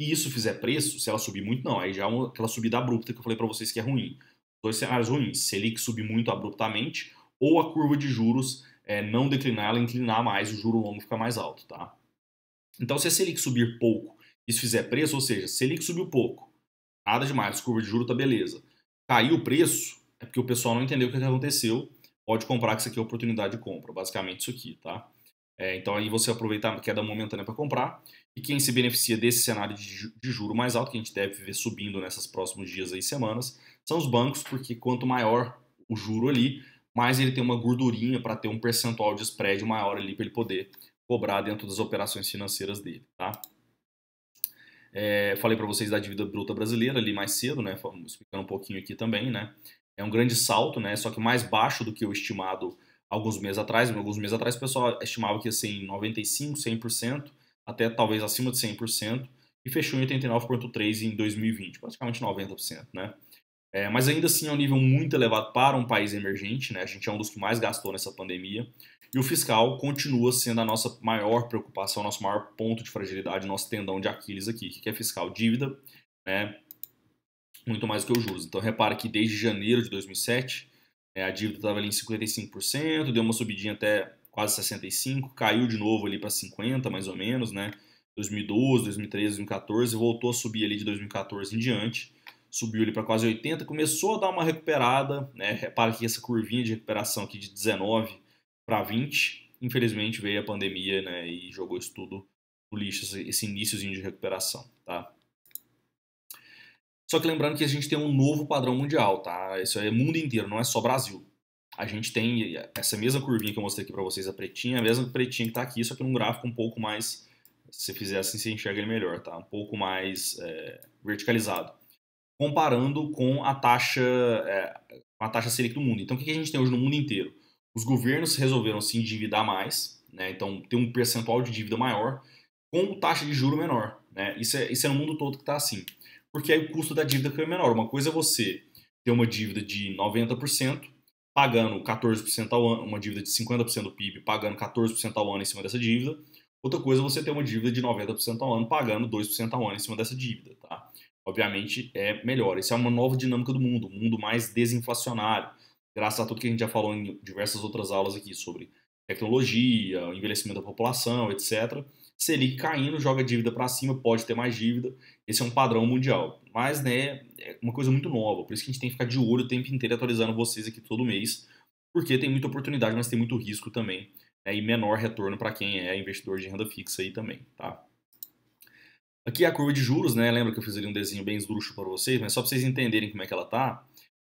e isso fizer preço, se ela subir muito, não, aí já é uma, aquela subida abrupta que eu falei para vocês que é ruim. Dois cenários ruins, Selic subir muito abruptamente ou a curva de juros é, não declinar, ela inclinar mais, o juro longo fica mais alto, tá? Então, se a Selic subir pouco, isso fizer preço, ou seja, Selic subiu pouco, nada demais, curva de juro tá beleza. Caiu o preço, é porque o pessoal não entendeu o que aconteceu, pode comprar que isso aqui é oportunidade de compra, basicamente isso aqui, tá? É, então aí você aproveitar a queda momentânea para comprar. E quem se beneficia desse cenário de, de juro mais alto, que a gente deve ver subindo nesses próximos dias e semanas, são os bancos, porque quanto maior o juro ali, mas ele tem uma gordurinha para ter um percentual de spread maior ali para ele poder cobrar dentro das operações financeiras dele, tá? É, falei para vocês da dívida bruta brasileira ali mais cedo, né? Explicando um pouquinho aqui também, né? É um grande salto, né? Só que mais baixo do que o estimado alguns meses atrás. Alguns meses atrás o pessoal estimava que ia ser em 95, 100%, até talvez acima de 100%, e fechou em 89,3% em 2020, praticamente 90%, né? É, mas ainda assim é um nível muito elevado para um país emergente, né? A gente é um dos que mais gastou nessa pandemia. E o fiscal continua sendo a nossa maior preocupação, nosso maior ponto de fragilidade, nosso tendão de Aquiles aqui, que é fiscal dívida, né? Muito mais do que o juros. Então repara que desde janeiro de 2007, é, a dívida estava ali em 55%, deu uma subidinha até quase 65, caiu de novo ali para 50, mais ou menos, né? 2012, 2013, 2014, voltou a subir ali de 2014 em diante subiu ele para quase 80, começou a dar uma recuperada, né? Repara que essa curvinha de recuperação aqui de 19 para 20, infelizmente veio a pandemia, né, e jogou isso tudo no lixo, esse iníciozinho de recuperação, tá? Só que lembrando que a gente tem um novo padrão mundial, tá? Isso é mundo inteiro, não é só Brasil. A gente tem essa mesma curvinha que eu mostrei aqui para vocês, a pretinha, a mesma pretinha que está aqui, só que num gráfico um pouco mais, se fizer assim, você enxerga ele melhor, tá? Um pouco mais é, verticalizado comparando com a taxa é, a taxa Selic do mundo. Então, o que a gente tem hoje no mundo inteiro? Os governos resolveram se endividar mais, né? então tem um percentual de dívida maior com taxa de juro menor. Né? Isso, é, isso é no mundo todo que está assim. Porque aí o custo da dívida é menor. Uma coisa é você ter uma dívida de 90%, pagando 14% ao ano, uma dívida de 50% do PIB, pagando 14% ao ano em cima dessa dívida. Outra coisa é você ter uma dívida de 90% ao ano, pagando 2% ao ano em cima dessa dívida. Tá? obviamente, é melhor. Essa é uma nova dinâmica do mundo, um mundo mais desinflacionário, graças a tudo que a gente já falou em diversas outras aulas aqui sobre tecnologia, envelhecimento da população, etc. Selic caindo, joga dívida para cima, pode ter mais dívida. Esse é um padrão mundial. Mas, né, é uma coisa muito nova. Por isso que a gente tem que ficar de olho o tempo inteiro atualizando vocês aqui todo mês, porque tem muita oportunidade, mas tem muito risco também. Né, e menor retorno para quem é investidor de renda fixa aí também, tá? Aqui é a curva de juros, né? Lembra que eu fiz ali um desenho bem esdrúxulo para vocês, mas só para vocês entenderem como é que ela tá.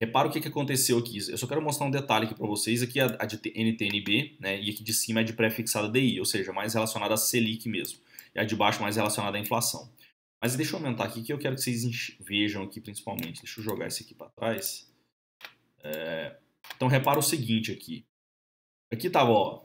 Repara o que, que aconteceu aqui. Eu só quero mostrar um detalhe aqui para vocês. Aqui é a de NTNB, né? E aqui de cima é de pré-fixada DI, ou seja, mais relacionada à Selic mesmo. E a de baixo mais relacionada à inflação. Mas deixa eu aumentar aqui que eu quero que vocês vejam aqui principalmente. Deixa eu jogar esse aqui para trás. É... Então repara o seguinte aqui. Aqui estava, ó,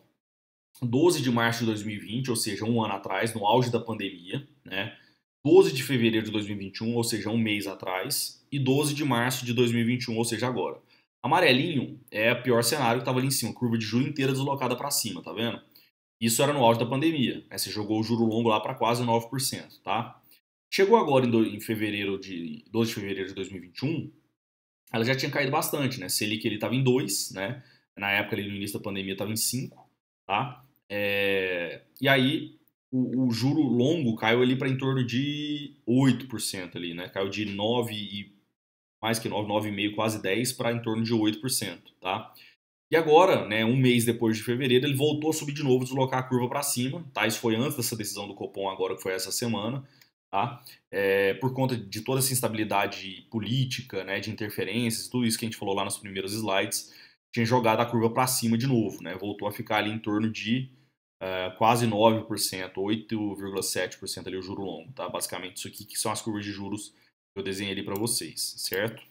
12 de março de 2020, ou seja, um ano atrás, no auge da pandemia, né? 12 de fevereiro de 2021, ou seja, um mês atrás, e 12 de março de 2021, ou seja, agora. Amarelinho é o pior cenário que estava ali em cima, curva de juro inteira deslocada para cima, tá vendo? Isso era no auge da pandemia, né? você jogou o juro longo lá para quase 9%, tá? Chegou agora em, do, em fevereiro de 12 de fevereiro de 2021, ela já tinha caído bastante, né? Selic ele estava em 2, né? Na época ali no início da pandemia estava em 5, tá? É... E aí o, o juro longo caiu ali para em torno de 8% ali, né? Caiu de 9 e mais que 9, 9,5, quase 10 para em torno de 8%, tá? E agora, né, um mês depois de fevereiro, ele voltou a subir de novo, deslocar a curva para cima, tá? Isso foi antes dessa decisão do Copom agora que foi essa semana, tá? É, por conta de toda essa instabilidade política, né, de interferências, tudo isso que a gente falou lá nos primeiros slides, tinha jogado a curva para cima de novo, né? Voltou a ficar ali em torno de eh, quase 9%, 8,7% ali o juro longo, tá? Basicamente isso aqui que são as curvas de juros que eu desenhei ali para vocês, certo?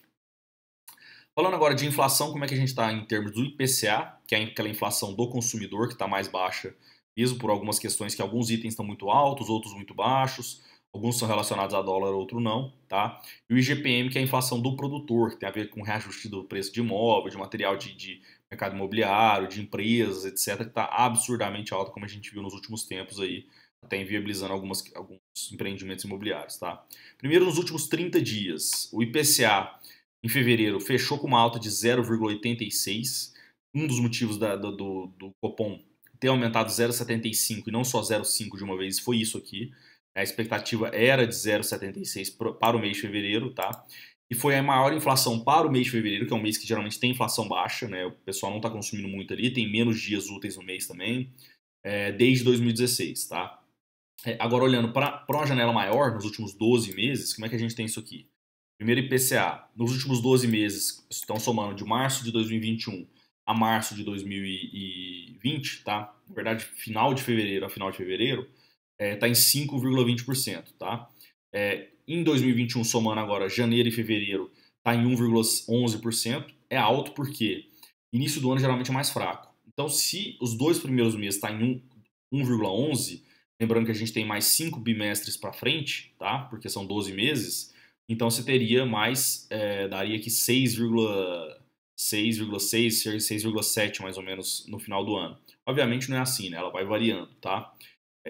Falando agora de inflação, como é que a gente está em termos do IPCA, que é aquela inflação do consumidor que está mais baixa, mesmo por algumas questões que alguns itens estão muito altos, outros muito baixos, alguns são relacionados a dólar, outros não, tá? E o IGPM, que é a inflação do produtor, que tem a ver com reajuste do preço de imóvel, de material de, de mercado imobiliário, de empresas, etc., que está absurdamente alta, como a gente viu nos últimos tempos aí, até tá inviabilizando algumas, alguns empreendimentos imobiliários. Tá? Primeiro, nos últimos 30 dias, o IPCA em fevereiro fechou com uma alta de 0,86. Um dos motivos da, do, do, do Copom ter aumentado 0,75 e não só 0,5 de uma vez foi isso aqui. A expectativa era de 0,76 para o mês de fevereiro, tá? e foi a maior inflação para o mês de fevereiro, que é um mês que geralmente tem inflação baixa, né? O pessoal não está consumindo muito ali, tem menos dias úteis no mês também, é, desde 2016, tá? É, agora, olhando para uma janela maior, nos últimos 12 meses, como é que a gente tem isso aqui? Primeiro IPCA, nos últimos 12 meses, estão somando de março de 2021 a março de 2020, tá? Na verdade, final de fevereiro a final de fevereiro, está eh, é, em 5,20%, tá? É, em 2021, somando agora janeiro e fevereiro, está em 1,11%. É alto porque início do ano geralmente é mais fraco. Então, se os dois primeiros meses está em 1,11%, lembrando que a gente tem mais cinco bimestres para frente, tá? porque são 12 meses, então você teria mais, é, daria aqui 6,6, 6,7 mais ou menos no final do ano. Obviamente não é assim, né? ela vai variando. tá?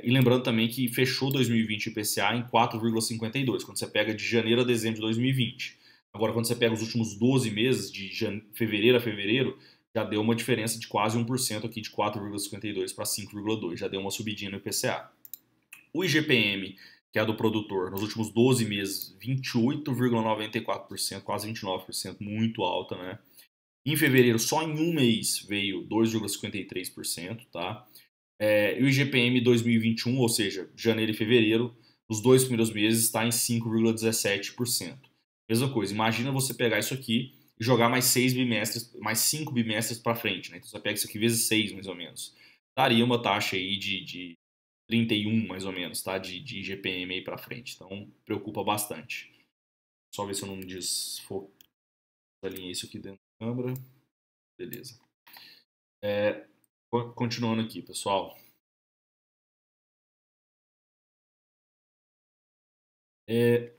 E lembrando também que fechou 2020 o IPCA em 4,52, quando você pega de janeiro a dezembro de 2020. Agora, quando você pega os últimos 12 meses, de jane... fevereiro a fevereiro, já deu uma diferença de quase 1% aqui, de 4,52 para 5,2, já deu uma subidinha no IPCA. O IGPM, que é a do produtor, nos últimos 12 meses, 28,94%, quase 29%, muito alta, né? Em fevereiro, só em um mês veio 2,53%, tá? É, e o IGPM 2021, ou seja, janeiro e fevereiro, os dois primeiros meses está em 5,17%. Mesma coisa, imagina você pegar isso aqui e jogar mais seis bimestres, mais cinco bimestres para frente, né? Então você pega isso aqui vezes seis, mais ou menos. Daria uma taxa aí de, de 31, mais ou menos, tá? De, de IGPM aí para frente. Então preocupa bastante. Só ver se eu não desfoco. Alinhei isso aqui dentro da câmera. Beleza. É, Continuando aqui, pessoal. É,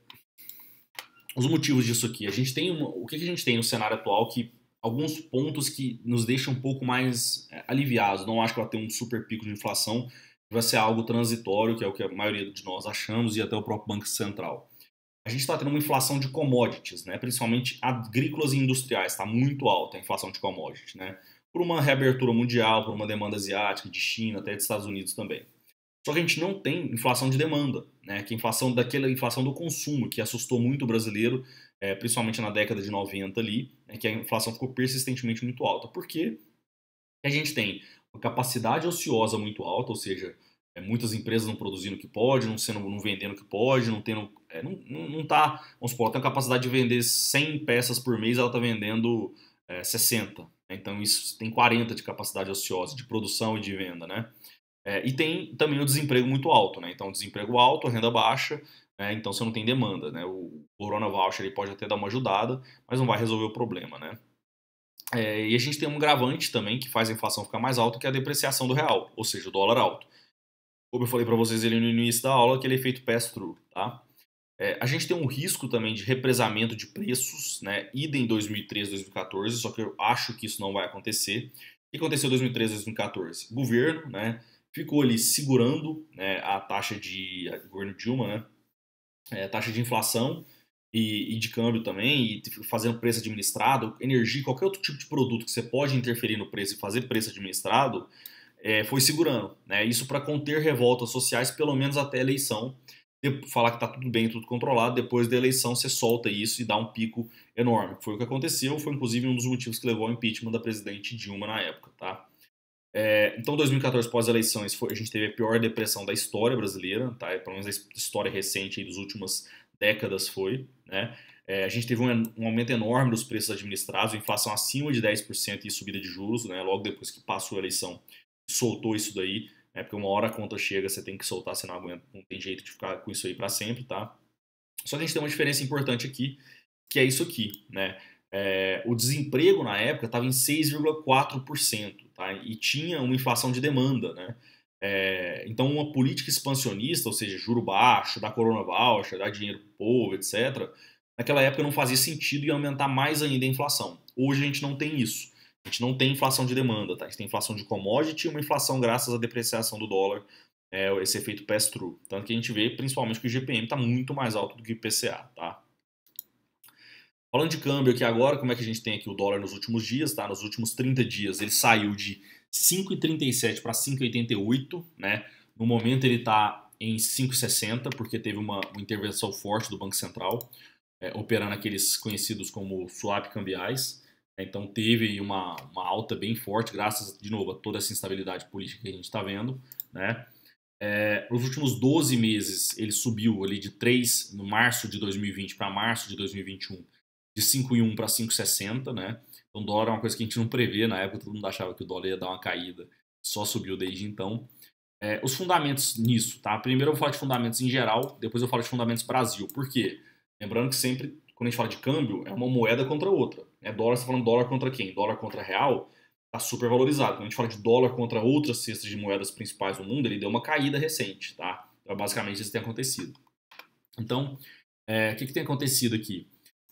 os motivos disso aqui. A gente tem uma, o que, que a gente tem no cenário atual que alguns pontos que nos deixam um pouco mais é, aliviados. Não acho que vai ter um super pico de inflação, vai ser algo transitório, que é o que a maioria de nós achamos e até o próprio Banco Central. A gente está tendo uma inflação de commodities, né? principalmente agrícolas e industriais, está muito alta a inflação de commodities. Né? por uma reabertura mundial, por uma demanda asiática, de China, até dos Estados Unidos também. Só que a gente não tem inflação de demanda, né? que é inflação daquela inflação do consumo, que assustou muito o brasileiro, é, principalmente na década de 90 ali, é que a inflação ficou persistentemente muito alta. porque a gente tem uma capacidade ociosa muito alta, ou seja, é, muitas empresas não produzindo o que pode, não, sendo, não vendendo o que pode, não tendo. É, não, está, não tá, vamos supor, tem a capacidade de vender 100 peças por mês, ela está vendendo é, 60. Né? Então, isso tem 40 de capacidade ociosa, de produção e de venda, né? É, e tem também o desemprego muito alto, né? Então, desemprego alto, renda baixa, né? então você não tem demanda, né? O Corona Voucher ele pode até dar uma ajudada, mas não vai resolver o problema, né? É, e a gente tem um gravante também que faz a inflação ficar mais alta, que é a depreciação do real, ou seja, o dólar alto. Como eu falei para vocês ali no início da aula, aquele efeito pass-through, tá? É, a gente tem um risco também de represamento de preços, né? Ida em 2013, 2014, só que eu acho que isso não vai acontecer. O que aconteceu em 2013, 2014? O governo, né? Ficou ali segurando né, a taxa de. A governo Dilma, né? É, taxa de inflação e, e, de câmbio também, e fazendo preço administrado, energia, qualquer outro tipo de produto que você pode interferir no preço e fazer preço administrado, é, foi segurando. Né? Isso para conter revoltas sociais, pelo menos até a eleição falar que está tudo bem, tudo controlado, depois da eleição você solta isso e dá um pico enorme. Foi o que aconteceu, foi inclusive um dos motivos que levou ao impeachment da presidente Dilma na época, tá? É, então, 2014, pós-eleições, a gente teve a pior depressão da história brasileira, tá? É, pelo menos a história recente aí, das últimas décadas foi. Né? É, a gente teve um, um, aumento enorme dos preços administrados, inflação acima de 10% e subida de juros, né? logo depois que passou a eleição, soltou isso daí. É porque uma hora a conta chega, você tem que soltar, você não aguenta, não tem jeito de ficar com isso aí para sempre, tá? Só que a gente tem uma diferença importante aqui, que é isso aqui, né? É, o desemprego na época estava em 6,4%, tá? E tinha uma inflação de demanda, né? É, então, uma política expansionista, ou seja, juro baixo, dar corona voucher, dar dinheiro pro povo, etc., naquela época não fazia sentido e aumentar mais ainda a inflação. Hoje a gente não tem isso. A gente não tem inflação de demanda, tá? A gente tem inflação de commodity e uma inflação graças à depreciação do dólar, é, esse efeito pass-through. Tanto que a gente vê, principalmente, que o GPM está muito mais alto do que o IPCA, tá? Falando de câmbio aqui agora, como é que a gente tem aqui o dólar nos últimos dias, tá? Nos últimos 30 dias ele saiu de 5,37 para 5,88, né? No momento ele está em 5,60 porque teve uma, uma, intervenção forte do Banco Central, é, operando aqueles conhecidos como swap cambiais. Né? Então teve uma, uma alta bem forte, graças, de novo, a toda essa instabilidade política que a gente está vendo. Né? É, nos últimos 12 meses, ele subiu ali de 3, no março de 2020 para março de 2021, de 5,1 para 5,60. Né? Então o dólar é uma coisa que a gente não prevê, na época todo mundo achava que o dólar ia dar uma caída, só subiu desde então. É, os fundamentos nisso, tá? Primeiro eu vou falar de fundamentos em geral, depois eu falo de fundamentos Brasil. Por quê? Lembrando que sempre quando a gente fala de câmbio, é uma moeda contra outra. É dólar, você tá falando dólar contra quem? Dólar contra real, está super valorizado. Quando a gente fala de dólar contra outras cestas de moedas principais do mundo, ele deu uma caída recente, tá? Então, basicamente isso tem acontecido. Então, é, o que, que tem acontecido aqui?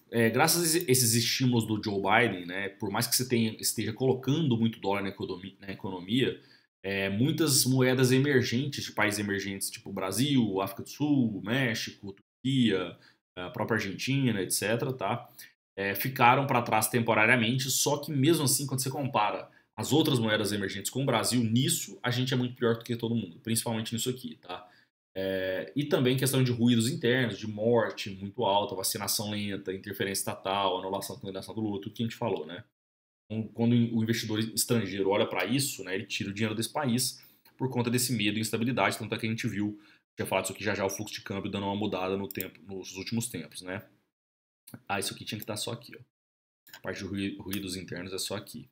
É, graças a esses estímulos do Joe Biden, né, por mais que você tenha, esteja colocando muito dólar na economia, na economia é, muitas moedas emergentes, de países emergentes, tipo Brasil, África do Sul, México, Turquia, a própria Argentina, etc., tá? É, ficaram para trás temporariamente, só que mesmo assim, quando você compara as outras moedas emergentes com o Brasil, nisso a gente é muito pior do que todo mundo, principalmente nisso aqui, tá? É, e também questão de ruídos internos, de morte muito alta, vacinação lenta, interferência estatal, anulação da condenação do luto, o que a gente falou, né? Então, quando o investidor estrangeiro olha para isso, né, ele tira o dinheiro desse país por conta desse medo e instabilidade, tanto é que a gente viu tinha falado isso aqui já já, o fluxo de câmbio dando uma mudada no tempo, nos últimos tempos, né? Ah, isso aqui tinha que estar só aqui, ó. A parte de ruídos internos é só aqui.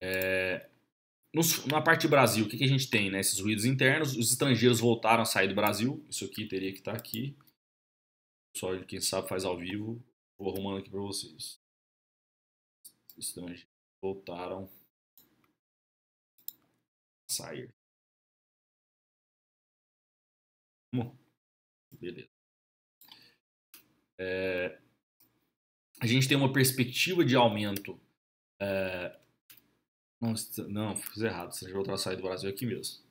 É... Nos, na parte do Brasil, o que, que a gente tem, né? Esses ruídos internos, os estrangeiros voltaram a sair do Brasil, isso aqui teria que estar aqui. Só quem sabe faz ao vivo, vou arrumando aqui para vocês. Estrangeiros voltaram a sair Beleza. É, a gente tem uma perspectiva de aumento. É, não, não, fiz errado. Você já gente voltar do Brasil aqui mesmo.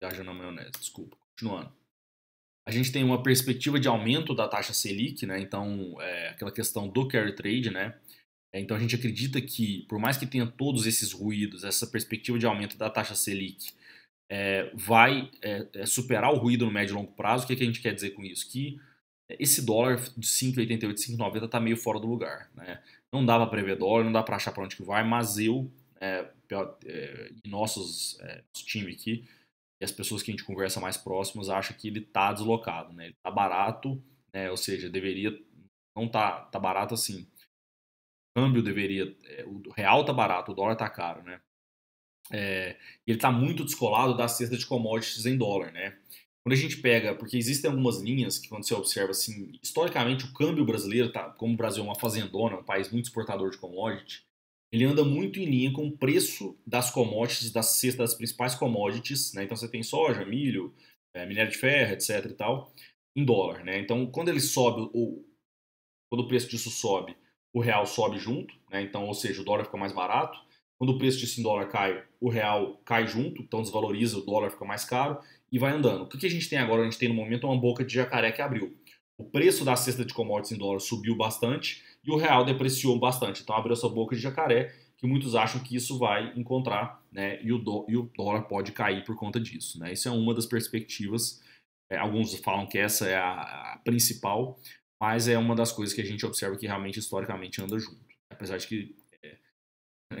Viajando na maionese, desculpa. Continuando. A gente tem uma perspectiva de aumento da taxa Selic, né? Então, é, aquela questão do carry trade, né? Então a gente acredita que, por mais que tenha todos esses ruídos, essa perspectiva de aumento da taxa Selic é, vai é, é, superar o ruído no médio e longo prazo. O que, que a gente quer dizer com isso? Que é, esse dólar de 5,88, 5,90 está meio fora do lugar. Né? Não dá para prever dólar, não dá para achar para onde que vai, mas eu é, é e nossos, nosso time aqui, e as pessoas que a gente conversa mais próximas, acham que ele está deslocado, né? ele está barato, né? ou seja, deveria, não está tá barato assim. O câmbio deveria, o real está barato, o dólar está caro, né? É, ele está muito descolado da cesta de commodities em dólar, né? Quando a gente pega, porque existem algumas linhas que quando você observa, assim, historicamente o câmbio brasileiro, tá, como o Brasil é uma fazendona, um país muito exportador de commodity, ele anda muito em linha com o preço das commodities, das cestas das principais commodities, né? Então você tem soja, milho, é, minério de ferro, etc e tal, em dólar, né? Então quando ele sobe, ou quando o preço disso sobe, o real sobe junto, né? Então, ou seja, o dólar fica mais barato, quando o preço de sim dólar cai, o real cai junto, então desvaloriza, o dólar fica mais caro e vai andando. O que a gente tem agora? A gente tem no momento uma boca de jacaré que abriu. O preço da cesta de commodities em dólar subiu bastante e o real depreciou bastante. Então abriu essa boca de jacaré que muitos acham que isso vai encontrar, né? E o, do, e o dólar pode cair por conta disso, né? Isso é uma das perspectivas. É, alguns falam que essa é a, a principal, mas é uma das coisas que a gente observa que realmente historicamente anda junto. Apesar de que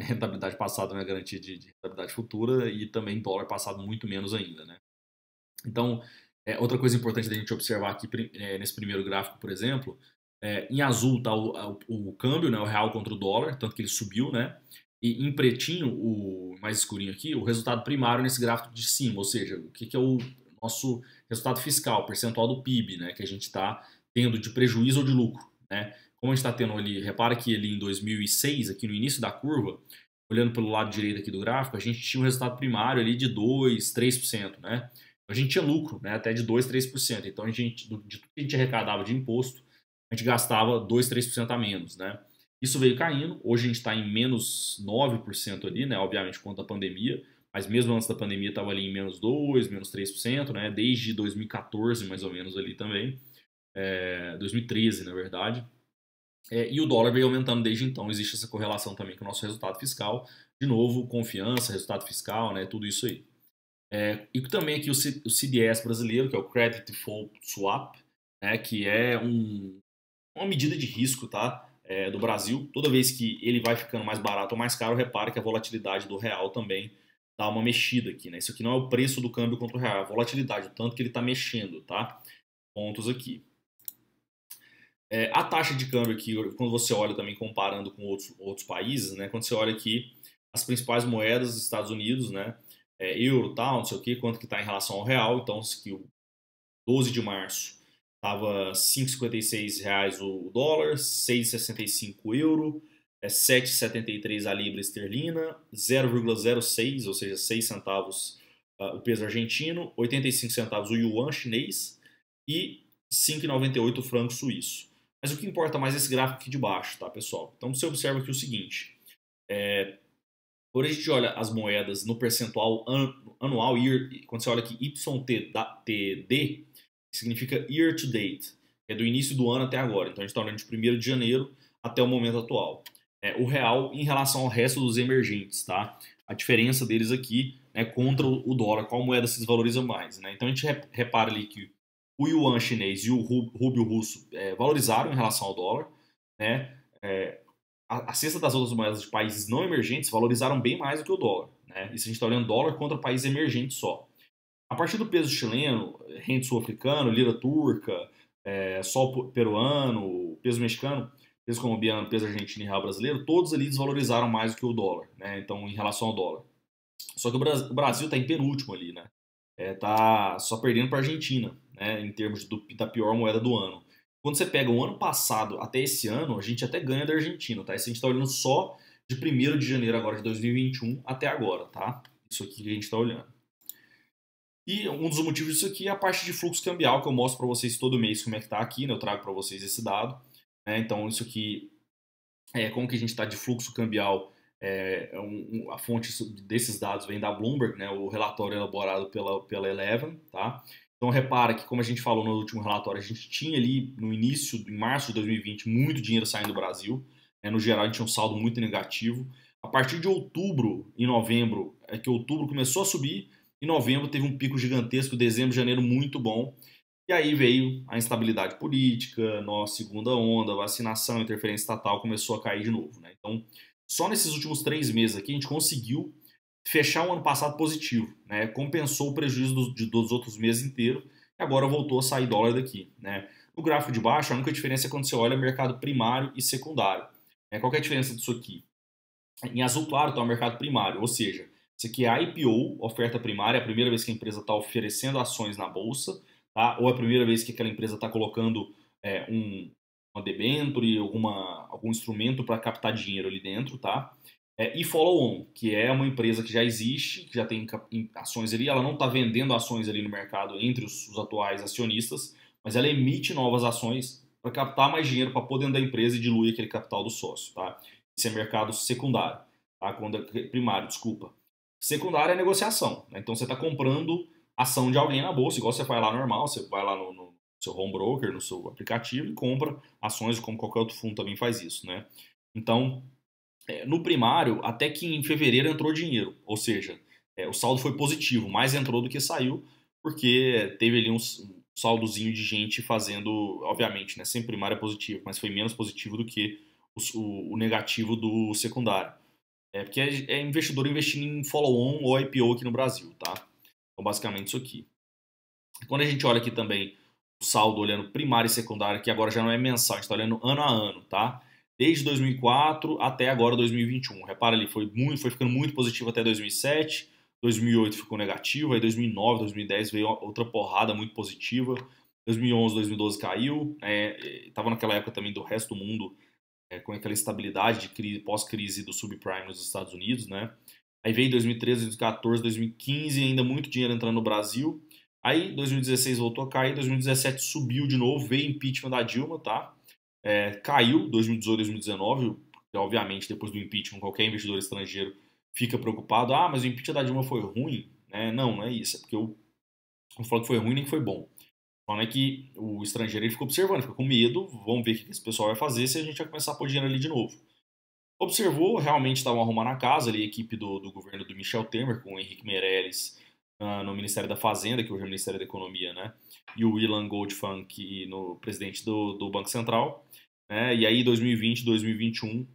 rentabilidade passada não é garantia de, de rentabilidade futura e também dólar passado muito menos ainda, né? Então, é, outra coisa importante da gente observar aqui é, nesse primeiro gráfico, por exemplo, é, em azul está o, o, o, câmbio, né, o real contra o dólar, tanto que ele subiu, né? E em pretinho, o mais escurinho aqui, o resultado primário nesse gráfico de cima, ou seja, o que, que é o nosso resultado fiscal, percentual do PIB, né, que a gente está tendo de prejuízo ou de lucro, né? Como a gente está tendo ali, repara que ali em 2006, aqui no início da curva, olhando pelo lado direito aqui do gráfico, a gente tinha um resultado primário ali de 2%, 3%, né? A gente tinha lucro, né? Até de 2%, 3%. Então, a gente, de tudo que a gente arrecadava de imposto, a gente gastava 2%, 3% a menos, né? Isso veio caindo, hoje a gente está em menos 9% ali, né? Obviamente, conta a pandemia, mas mesmo antes da pandemia estava ali em menos 2%, menos 3%, né? Desde 2014, mais ou menos, ali também. É, 2013, na verdade. É, e o dólar vem aumentando desde então. Existe essa correlação também com o nosso resultado fiscal. De novo, confiança, resultado fiscal, né, tudo isso aí. É, e também aqui o, C, o CDS brasileiro, que é o Credit Default Swap, né, que é um, uma medida de risco tá, é, do Brasil. Toda vez que ele vai ficando mais barato ou mais caro, repara que a volatilidade do real também dá uma mexida aqui. Né? Isso aqui não é o preço do câmbio contra o real, é a volatilidade, o tanto que ele está mexendo. Tá? Pontos aqui. É, a taxa de câmbio aqui, quando você olha também comparando com outros, outros países, né? Quando você olha aqui as principais moedas dos Estados Unidos, né? É, euro, tal, não sei o que, quanto que está em relação ao real. Então, que o 12 de março estava 5,56 reais o dólar, 6,65 euro, é 7,73 a libra esterlina, 0,06, ou seja, 6 centavos uh, o peso argentino, 85 centavos o yuan chinês e 5,98 o franco suíço. Mas o que importa mais é esse gráfico aqui de baixo, tá, pessoal? Então você observa aqui o seguinte. É, quando a gente olha as moedas no percentual anual, year, quando você olha aqui YTD, significa year to date, é do início do ano até agora. Então a gente está olhando de 1 de janeiro até o momento atual. É, o real em relação ao resto dos emergentes, tá? A diferença deles aqui é contra o dólar, qual moeda se desvaloriza mais, né? Então a gente repara ali que o yuan chinês e o rubro russo é, valorizaram em relação ao dólar, né? É, a, a, cesta das outras moedas de países não emergentes valorizaram bem mais do que o dólar, né? Isso a gente está olhando dólar contra país emergente só. A partir do peso chileno, rente sul-africano, lira turca, é, sol peruano, peso mexicano, peso colombiano, peso argentino e real brasileiro, todos ali desvalorizaram mais do que o dólar, né? Então, em relação ao dólar. Só que o Brasil está em penúltimo ali, né? É, tá só perdendo para a Argentina né, em termos do, da pior moeda do ano. Quando você pega o ano passado até esse ano, a gente até ganha da Argentina, tá? Isso a gente está olhando só de 1 de janeiro agora de 2021 até agora, tá? Isso aqui que a gente está olhando. E um dos motivos disso aqui é a parte de fluxo cambial que eu mostro para vocês todo mês como é que está aqui, né? Eu trago para vocês esse dado. Né? Então isso aqui é como que a gente está de fluxo cambial. É, é um, a fonte desses dados vem da Bloomberg, né? O relatório elaborado pela pela Eleven, tá? Então repara que, como a gente falou no último relatório, a gente tinha ali no início, em março de 2020, muito dinheiro saindo do Brasil. Né? No geral, a gente tinha um saldo muito negativo. A partir de outubro e novembro, é que outubro começou a subir, e novembro teve um pico gigantesco, dezembro, janeiro muito bom. E aí veio a instabilidade política, nossa segunda onda, vacinação, interferência estatal começou a cair de novo. Né? Então, só nesses últimos três meses aqui a gente conseguiu fechar o ano passado positivo, né? compensou o prejuízo dos, dos outros meses inteiros e agora voltou a sair dólar daqui. Né? No gráfico de baixo, a única diferença é quando você olha mercado primário e secundário. Né? Qual é a diferença disso aqui? Em azul claro está o mercado primário, ou seja, isso aqui é IPO, oferta primária, é a primeira vez que a empresa está oferecendo ações na bolsa, tá? ou é a primeira vez que aquela empresa está colocando é, um, uma debenture, alguma, algum instrumento para captar dinheiro ali dentro, tá? É, e Follow On, que é uma empresa que já existe, que já tem ações ali, ela não está vendendo ações ali no mercado entre os, os, atuais acionistas, mas ela emite novas ações para captar mais dinheiro para poder dentro da empresa e diluir aquele capital do sócio. Tá? Esse é mercado secundário, tá? Quando, é primário, desculpa. Secundário é negociação. Né? Então você está comprando ação de alguém na bolsa, igual você vai lá normal, você vai lá no, no seu home broker, no seu aplicativo e compra ações, como qualquer outro fundo também faz isso. Né? Então, é, no primário, até que em fevereiro entrou dinheiro, ou seja, é, o saldo foi positivo, mais entrou do que saiu, porque teve ali um saldozinho de gente fazendo, obviamente, né, sem primário é positivo, mas foi menos positivo do que o, o negativo do secundário. É porque é, é investidor investindo em follow-on ou IPO aqui no Brasil, tá? Então, basicamente isso aqui. Quando a gente olha aqui também o saldo olhando primário e secundário, que agora já não é mensal, a gente está olhando ano a ano, tá? desde 2004 até agora 2021. Repara ali, foi, muito, foi ficando muito positivo até 2007, 2008 ficou negativo, aí 2009, 2010 veio outra porrada muito positiva, 2011, 2012 caiu, estava é, naquela época também do resto do mundo é, com aquela estabilidade de crise, pós-crise do subprime nos Estados Unidos, né? Aí veio 2013, 2014, 2015, ainda muito dinheiro entrando no Brasil. Aí 2016 voltou a cair, 2017 subiu de novo, veio impeachment da Dilma, tá? é, caiu 2018, 2019, obviamente depois do impeachment qualquer investidor estrangeiro fica preocupado, ah, mas o impeachment da Dilma foi ruim, né? Não, não é isso, é porque eu não falo que foi ruim nem que foi bom. Falando é que o estrangeiro ele fica observando, fica com medo, vamos ver o que esse pessoal vai fazer se a gente vai começar a pôr dinheiro ali de novo. Observou, realmente estavam arrumando a casa ali, a equipe do, do governo do Michel Temer com o Henrique Meirelles uh, no Ministério da Fazenda, que hoje é o Ministério da Economia, né? E o Ilan Goldfunk, no presidente do, do Banco Central né? E aí 2020, 2021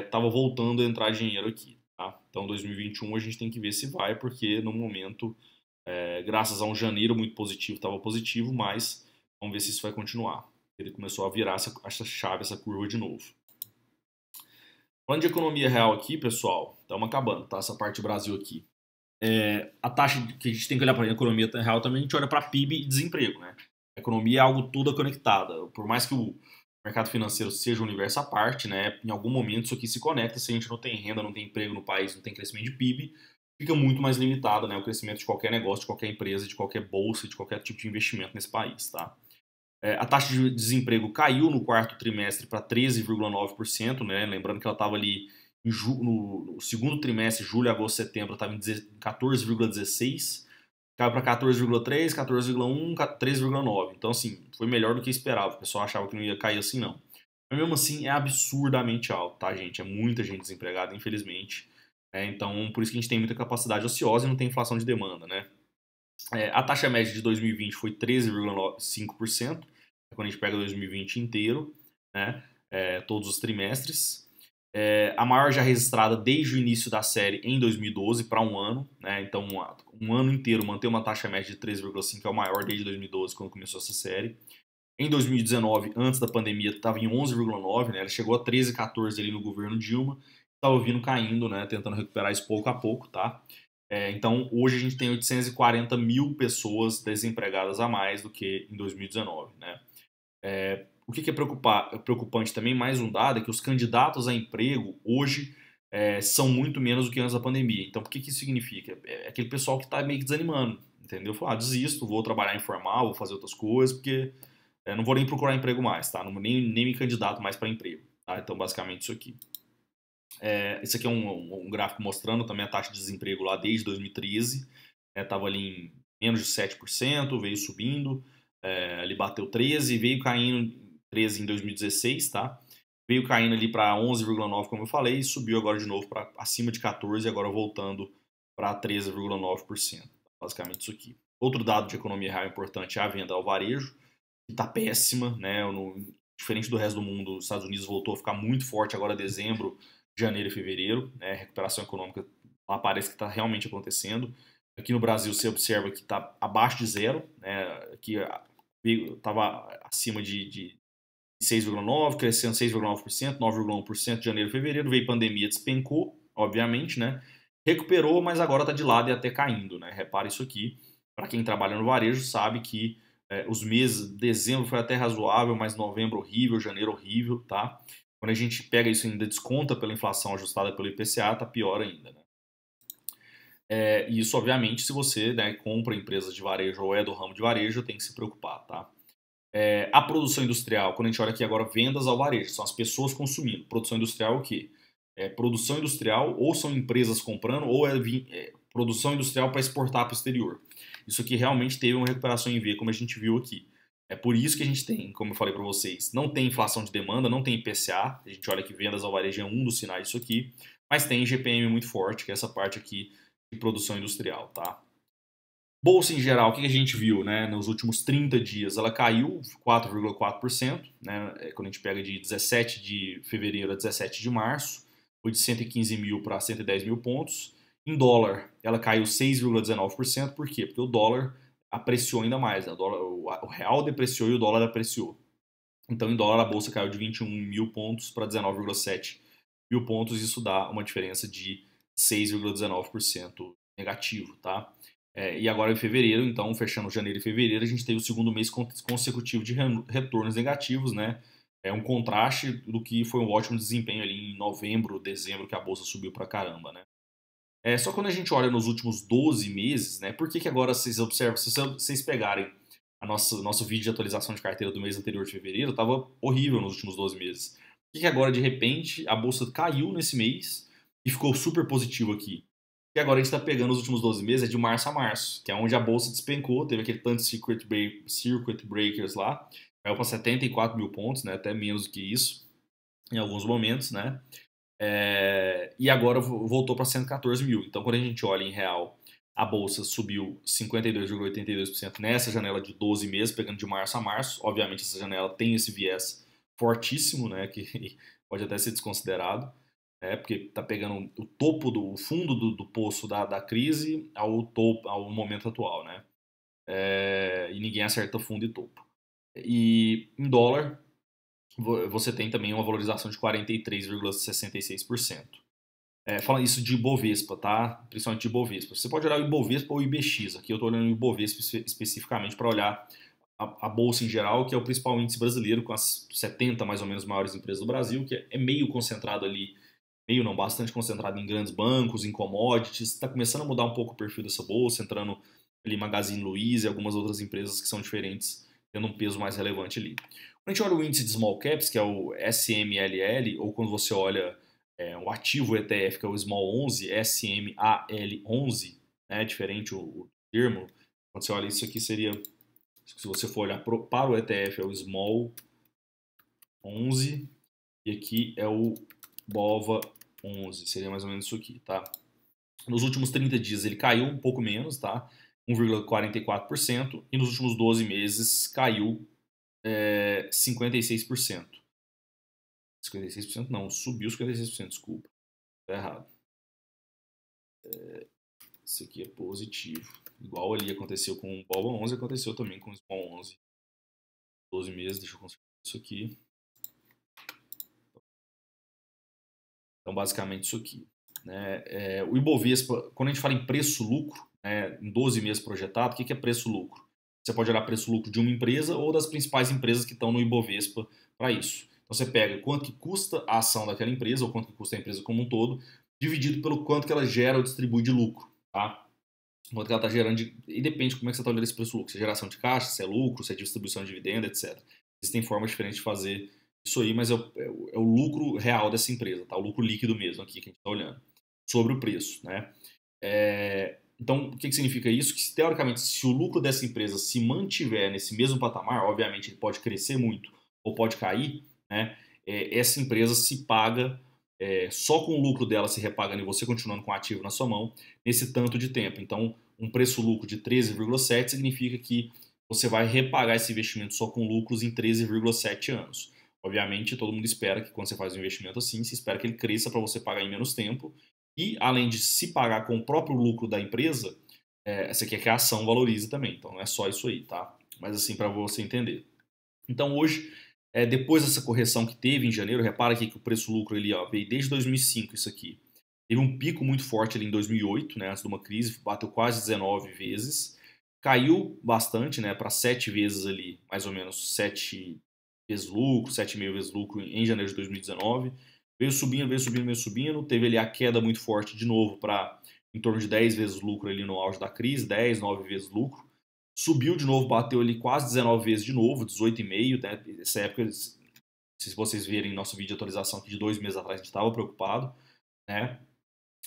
estava voltando a entrar dinheiro aqui, tá? Então 2021 a gente tem que ver se vai, porque no momento, é, graças a um janeiro muito positivo, estava positivo, mas vamos ver se isso vai continuar. Ele começou a virar essa, essa chave, essa curva de novo. Falando de economia real aqui, pessoal, estamos acabando, tá? Essa parte do Brasil aqui. É, a taxa que a gente tem que olhar para a economia real também, a gente olha para PIB e desemprego, né? A economia é algo toda conectada. Por mais que o, mercado financeiro seja um universo à parte, né? Em algum momento isso aqui se conecta, se a gente não tem renda, não tem emprego no país, não tem crescimento de PIB, fica muito mais limitado, né, o crescimento de qualquer negócio, de qualquer empresa, de qualquer bolsa, de qualquer tipo de investimento nesse país, tá? É, a taxa de desemprego caiu no quarto trimestre para 13,9%, né? Lembrando que ela estava ali no, segundo trimestre, julho, agosto, setembro, estava em 14,16% caiu para 14,3, 14,1, 3,9. Então, assim, foi melhor do que esperava. O pessoal achava que não ia cair assim, não. Mas mesmo assim, é absurdamente alto, tá, gente? É muita gente desempregada, infelizmente. É, então, por isso que a gente tem muita capacidade ociosa e não tem inflação de demanda, né? É, a taxa média de 2020 foi 13,5%, né? quando a gente pega 2020 inteiro, né? É, todos os trimestres é, a maior já registrada desde o início da série em 2012 para um ano, né? Então, um, um, ano inteiro manter uma taxa média de 3,5 que é o maior desde 2012, quando começou essa série. Em 2019, antes da pandemia, estava em 11,9, né? Ela chegou a 13,14 ali no governo Dilma, estava vindo caindo, né? Tentando recuperar isso pouco a pouco, tá? É, então, hoje a gente tem 840 mil pessoas desempregadas a mais do que em 2019, né? É, o que, que é preocupante também, mais um dado, é que os candidatos a emprego hoje é, são muito menos do que antes da pandemia. Então, o que, que isso significa? É, é aquele pessoal que está meio que desanimando, entendeu? Falar, ah, desisto, vou trabalhar informal, vou fazer outras coisas, porque é, não vou nem procurar emprego mais, tá? Não, nem, nem me candidato mais para emprego. Tá? Então, basicamente, isso aqui. É, esse aqui é um, um, um, gráfico mostrando também a taxa de desemprego lá desde 2013. Estava né? ali em menos de 7%, veio subindo, é, ali bateu 13%, veio caindo 13 em 2016, tá? Veio caindo ali para 11,9, como eu falei, e subiu agora de novo para acima de 14, agora voltando para 13,9%. Basicamente isso aqui. Outro dado de economia real importante é a venda ao varejo, que está péssima, né? No, diferente do resto do mundo, os Estados Unidos voltou a ficar muito forte agora dezembro, janeiro e fevereiro, né? Recuperação econômica lá parece que está realmente acontecendo. Aqui no Brasil você observa que está abaixo de zero, né? Aqui ah, estava acima de, de 6,9%, crescendo 6,9%, 9,1% de janeiro, fevereiro, veio pandemia, despencou, obviamente, né? Recuperou, mas agora está de lado e até caindo, né? Repara isso aqui. Para quem trabalha no varejo sabe que é, os meses, dezembro foi até razoável, mas novembro horrível, janeiro horrível, tá? Quando a gente pega isso ainda desconta pela inflação ajustada pelo IPCA, tá pior ainda, né? É, isso, obviamente, se você né, compra empresas de varejo ou é do ramo de varejo, tem que se preocupar, tá? é, a produção industrial, quando a gente olha aqui agora vendas ao varejo, são as pessoas consumindo. Produção industrial é o quê? É, produção industrial ou são empresas comprando ou é, é produção industrial para exportar para o exterior. Isso aqui realmente teve uma recuperação em V, como a gente viu aqui. É por isso que a gente tem, como eu falei para vocês, não tem inflação de demanda, não tem IPCA. A gente olha que vendas ao varejo é um dos sinais disso aqui, mas tem GPM muito forte, que é essa parte aqui de produção industrial, tá? Bolsa em geral, o que a gente viu né, nos últimos 30 dias? Ela caiu 4,4%, né, é, quando a gente pega de 17 de fevereiro a 17 de março, foi de 115 mil para 110 mil pontos. Em dólar, ela caiu 6,19%, por quê? Porque o dólar apreciou ainda mais, né? o, dólar, o real depreciou e o dólar apreciou. Então, em dólar, a bolsa caiu de 21 mil pontos para 19,7 mil pontos, isso dá uma diferença de 6,19% negativo, tá? É, e agora em fevereiro, então fechando janeiro e fevereiro, a gente teve o segundo mês consecutivo de retornos negativos, né? É um contraste do que foi um ótimo desempenho ali em novembro, dezembro, que a bolsa subiu pra caramba, né? É, só quando a gente olha nos últimos 12 meses, né? Por que, que agora vocês observam, se vocês pegarem a nossa, nosso vídeo de atualização de carteira do mês anterior de fevereiro, estava horrível nos últimos 12 meses. Por que, que agora, de repente, a bolsa caiu nesse mês e ficou super positivo aqui? E agora a gente está pegando os últimos 12 meses, é de março a março, que é onde a bolsa despencou, teve aquele tanto de circuit, break, circuit breakers lá, caiu para 74 mil pontos, né, até menos do que isso, em alguns momentos, né? É, e agora voltou para 114 mil. Então, quando a gente olha em real, a bolsa subiu 52,82% nessa janela de 12 meses, pegando de março a março. Obviamente, essa janela tem esse viés fortíssimo, né, que pode até ser desconsiderado. É porque está pegando o topo do o fundo do, do poço da, da crise ao topo ao momento atual, né? É, e ninguém acerta fundo e topo. E em dólar você tem também uma valorização de 43,66%. É, fala isso de Bovespa, tá? Principalmente de Bovespa. Você pode olhar o Ibovespa ou o IBX. Aqui eu estou olhando o Ibovespa especificamente para olhar a, a, bolsa em geral, que é o principal índice brasileiro, com as 70 mais ou menos maiores empresas do Brasil, que é meio concentrado ali meio não bastante concentrado em grandes bancos, em commodities, está começando a mudar um pouco o perfil dessa bolsa, entrando ali Magazine Luiza e algumas outras empresas que são diferentes, tendo um peso mais relevante ali. Quando a gente olha o índice de small caps, que é o SMLL, ou quando você olha é, o ativo ETF, que é o Small 11, SMAL11, né, diferente o, o termo, quando você olha isso aqui seria, se você for olhar pro, para o ETF, é o Small 11, e aqui é o BOVA 11, seria mais ou menos isso aqui, tá? Nos últimos 30 dias ele caiu um pouco menos, tá? 1,44%, e nos últimos 12 meses caiu é, 56%. 56% não, subiu 56%, desculpa. Tá errado. É, isso aqui é positivo. Igual ali aconteceu com o Bova 11, aconteceu também com o Small 11. 12 meses, deixa eu consertar isso aqui. Então, basicamente, isso aqui. Né? É, o Ibovespa, quando a gente fala em preço-lucro, né, em 12 meses projetado, o que, que é preço-lucro? Você pode olhar preço-lucro de uma empresa ou das principais empresas que estão no Ibovespa para isso. Então, você pega quanto que custa a ação daquela empresa ou quanto que custa a empresa como um todo, dividido pelo quanto que ela gera ou distribui de lucro. Tá? Quanto que ela está gerando, de... e depende de como é que você está olhando esse preço-lucro. Se é geração de caixa, se é lucro, se é distribuição de dividendo, etc. Existem formas diferentes de fazer isso aí, mas é, é o, é o, lucro real dessa empresa, tá? O lucro líquido mesmo aqui que a gente está olhando, sobre o preço, né? É, então, o que, que, significa isso? Que, teoricamente, se o lucro dessa empresa se mantiver nesse mesmo patamar, obviamente ele pode crescer muito ou pode cair, né? É, essa empresa se paga, é, só com o lucro dela se repagando e você continuando com o ativo na sua mão, nesse tanto de tempo. Então, um preço-lucro de 13,7 significa que você vai repagar esse investimento só com lucros em 13,7 anos. Obviamente, todo mundo espera que quando você faz um investimento assim, se espera que ele cresça para você pagar em menos tempo. E, além de se pagar com o próprio lucro da empresa, é, você quer que a ação valorize também. Então, não é só isso aí, tá? Mas, assim, para você entender. Então, hoje, é, depois dessa correção que teve em janeiro, repara aqui que o preço-lucro ele ó, veio desde 2005, isso aqui. Teve um pico muito forte ali em 2008, né, antes de uma crise, bateu quase 19 vezes. Caiu bastante, né, para 7 vezes ali, mais ou menos 7, vezes lucro, 7,5 vezes lucro em janeiro de 2019. Veio subindo, veio subindo, veio subindo. Teve ali a queda muito forte de novo para em torno de 10 vezes lucro ali no auge da crise, 10, 9 vezes lucro. Subiu de novo, bateu ali quase 19 vezes de novo, 18,5. Né? Essa época, se vocês verem nosso vídeo de atualização aqui de dois meses atrás, a gente estava preocupado. Né?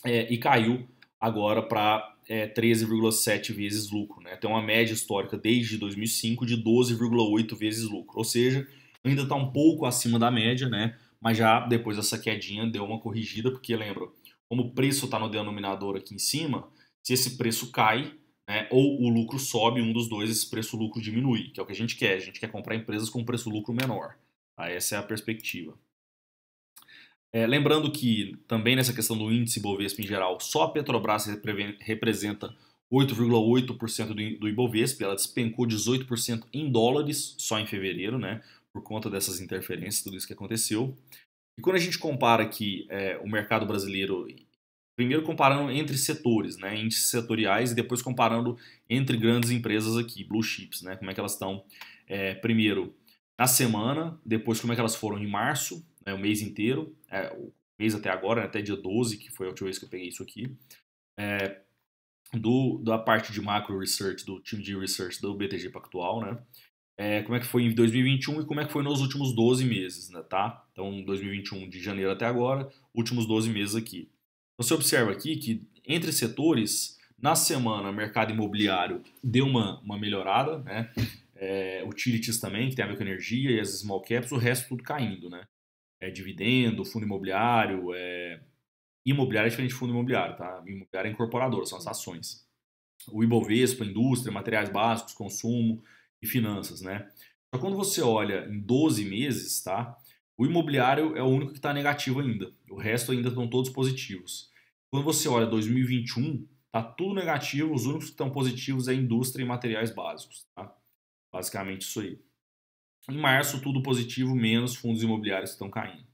É, e caiu agora para é, 13,7 vezes lucro. Né? Tem uma média histórica desde 2005 de 12,8 vezes lucro. Ou seja, ainda está um pouco acima da média, né? Mas já depois dessa quedinha deu uma corrigida, porque lembra, como o preço está no denominador aqui em cima, se esse preço cai, né, ou o lucro sobe, um dos dois, esse preço-lucro diminui, que é o que a gente quer. A gente quer comprar empresas com preço-lucro menor. Tá? Essa é a perspectiva. É, lembrando que também nessa questão do índice Bovespa em geral, só a Petrobras representa 8,8% do Ibovespa, ela despencou 18% em dólares só em fevereiro, né? por conta dessas interferências, tudo isso que aconteceu. E quando a gente compara aqui é, o mercado brasileiro, primeiro comparando entre setores, né, índices setoriais, e depois comparando entre grandes empresas aqui, blue chips, né, como é que elas estão, é, primeiro, na semana, depois como é que elas foram em março, né, o mês inteiro, é, o mês até agora, né, até dia 12, que foi a última vez que eu peguei isso aqui, é, do, da parte de macro research, do time de research do BTG Pactual, né, é, como é que foi em 2021 e como é que foi nos últimos 12 meses, né, tá? Então, 2021 de janeiro até agora, últimos 12 meses aqui. Então, você observa aqui que entre setores, na semana, o mercado imobiliário deu uma, uma melhorada, né? É, utilities também, que tem a ver com energia, e as small caps, o resto tudo caindo, né? É, dividendo, fundo imobiliário, é... imobiliário é diferente de fundo imobiliário, tá? Imobiliário é incorporador, são as ações. O Ibovespa, indústria, materiais básicos, consumo, e finanças, né? Só então, quando você olha em 12 meses, tá? O imobiliário é o único que está negativo ainda. O resto ainda estão todos positivos. Quando você olha 2021, tá tudo negativo. Os únicos que estão positivos é a indústria e materiais básicos, tá? Basicamente isso aí. Em março, tudo positivo, menos fundos imobiliários que estão caindo.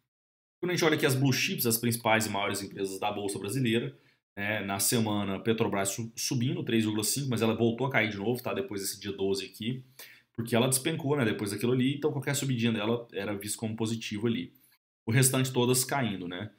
Quando a gente olha aqui as blue chips, as principais e maiores empresas da Bolsa Brasileira, né, na semana, Petrobras subindo 3,5, mas ela voltou a cair de novo, tá? Depois desse dia 12 aqui, porque ela despencou, né? Depois daquilo ali, então qualquer subidinha dela era vista como positivo ali. O restante todas caindo, né?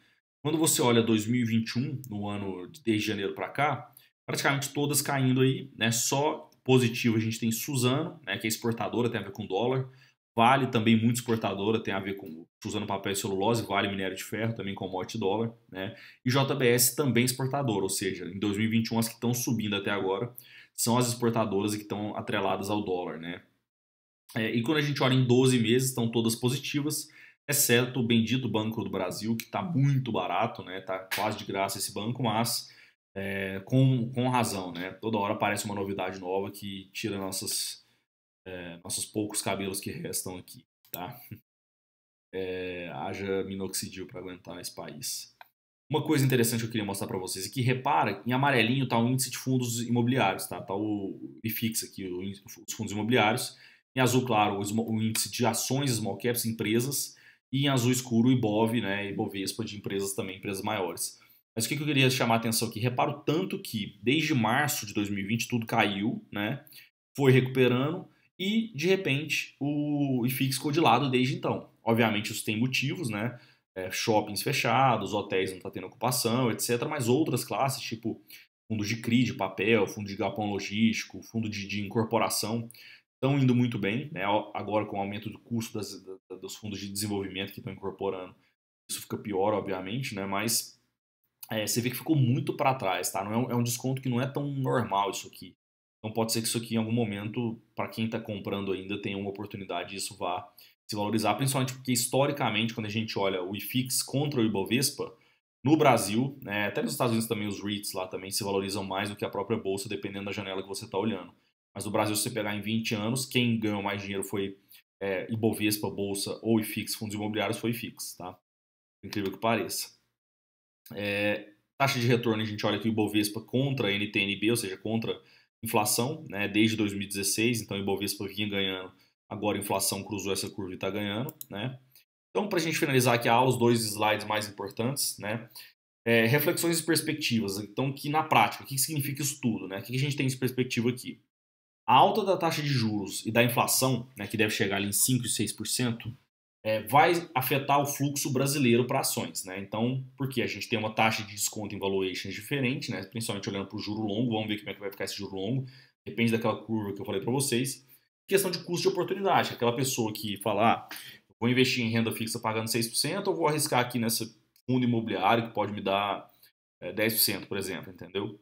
Quando você olha 2021, no ano de janeiro para cá, praticamente todas caindo aí, né? Só positivo a gente tem Suzano, né, que é exportadora, tem a ver com dólar, Vale também muito exportadora, tem a ver com usando papel e celulose, vale minério de ferro, também com morte dólar, né? E JBS também exportadora, ou seja, em 2021 as que estão subindo até agora são as exportadoras que estão atreladas ao dólar, né? É, e quando a gente olha em 12 meses, estão todas positivas, exceto o bendito Banco do Brasil, que está muito barato, né? está quase de graça esse banco, mas é, com, com razão, né? Toda hora aparece uma novidade nova que tira nossas é, nossos poucos cabelos que restam aqui, tá? É, haja minoxidil para aguentar esse país. Uma coisa interessante que eu queria mostrar para vocês é que repara, em amarelinho tá o índice de fundos imobiliários, tá? Tá o IFIX aqui, os fundos imobiliários. Em azul claro, o índice de ações, small caps, empresas. E em azul escuro, o IBOV, né? IBOVESPA de empresas também, empresas maiores. Mas o que eu queria chamar a atenção aqui? Reparo tanto que desde março de 2020 tudo caiu, né? Foi recuperando e de repente o IFIX ficou de lado desde então. Obviamente isso tem motivos, né? É, shoppings fechados, hotéis não estão tá tendo ocupação, etc. Mas outras classes, tipo fundos de CRI, de papel, fundo de galpão logístico, fundo de, de incorporação, estão indo muito bem. Né? Agora com o aumento do custo das, dos fundos de desenvolvimento que estão incorporando, isso fica pior, obviamente, né? mas é, você vê que ficou muito para trás. Tá? Não é é um desconto que não é tão normal isso aqui. Então pode ser que isso aqui em algum momento, para quem está comprando ainda, tenha uma oportunidade isso vá se valorizar, principalmente porque historicamente, quando a gente olha o IFIX contra o Ibovespa, no Brasil, né, até nos Estados Unidos também os REITs lá também se valorizam mais do que a própria bolsa, dependendo da janela que você está olhando. Mas no Brasil, se você pegar em 20 anos, quem ganhou mais dinheiro foi é, Ibovespa, Bolsa ou IFIX, fundos imobiliários, foi IFIX, tá? Incrível que pareça. É, taxa de retorno, a gente olha aqui o Ibovespa contra a NTNB, ou seja, contra inflação, né, desde 2016, então o Ibovespa vinha ganhando, agora a inflação cruzou essa curva e está ganhando, né. Então, para a gente finalizar aqui a aula, os dois slides mais importantes, né, é, reflexões e perspectivas. Então, que na prática, o que significa isso tudo, né, o que a gente tem de perspectiva aqui? A alta da taxa de juros e da inflação, né, que deve chegar ali em 5% e 6%, é, vai afetar o fluxo brasileiro para ações. Né? Então, porque a gente tem uma taxa de desconto em valuations diferente, né? principalmente olhando para o juro longo, vamos ver como é que vai ficar esse juro longo, depende daquela curva que eu falei para vocês. Questão de custo de oportunidade, aquela pessoa que fala, ah, vou investir em renda fixa pagando 6% ou vou arriscar aqui nesse fundo imobiliário que pode me dar é, 10%, por exemplo, entendeu?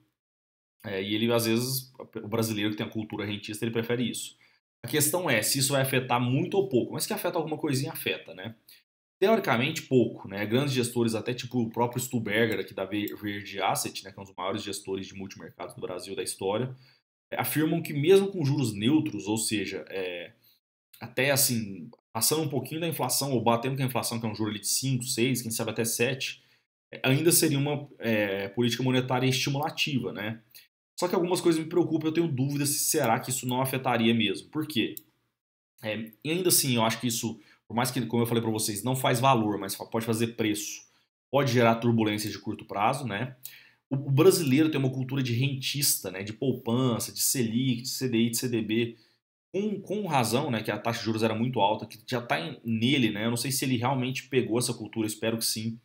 É, e ele, às vezes, o brasileiro que tem a cultura rentista, ele prefere isso. A questão é se isso vai afetar muito ou pouco, mas que afeta alguma coisinha, afeta, né? Teoricamente, pouco, né? Grandes gestores, até tipo o próprio Stuberger, aqui da Verde Asset, né, que é um dos maiores gestores de multimercados do Brasil da história, eh, afirmam que mesmo com juros neutros, ou seja, é, até assim, passando um pouquinho da inflação ou batendo com a inflação, que é um juro ali de 5, 6, quem sabe até 7, eh, ainda seria uma é, política monetária estimulativa, né? Só que algumas coisas me preocupam, eu tenho dúvidas se será que isso não afetaria mesmo. Por quê? É, e ainda assim, eu acho que isso, por mais que, como eu falei para vocês, não faz valor, mas pode fazer preço, pode gerar turbulências de curto prazo, né? O, o brasileiro tem uma cultura de rentista, né? De poupança, de Selic, de CDI, de CDB. Com, com razão, né, que a taxa de juros era muito alta, que já está nele, né, eu não sei se ele realmente pegou essa cultura, espero que sim,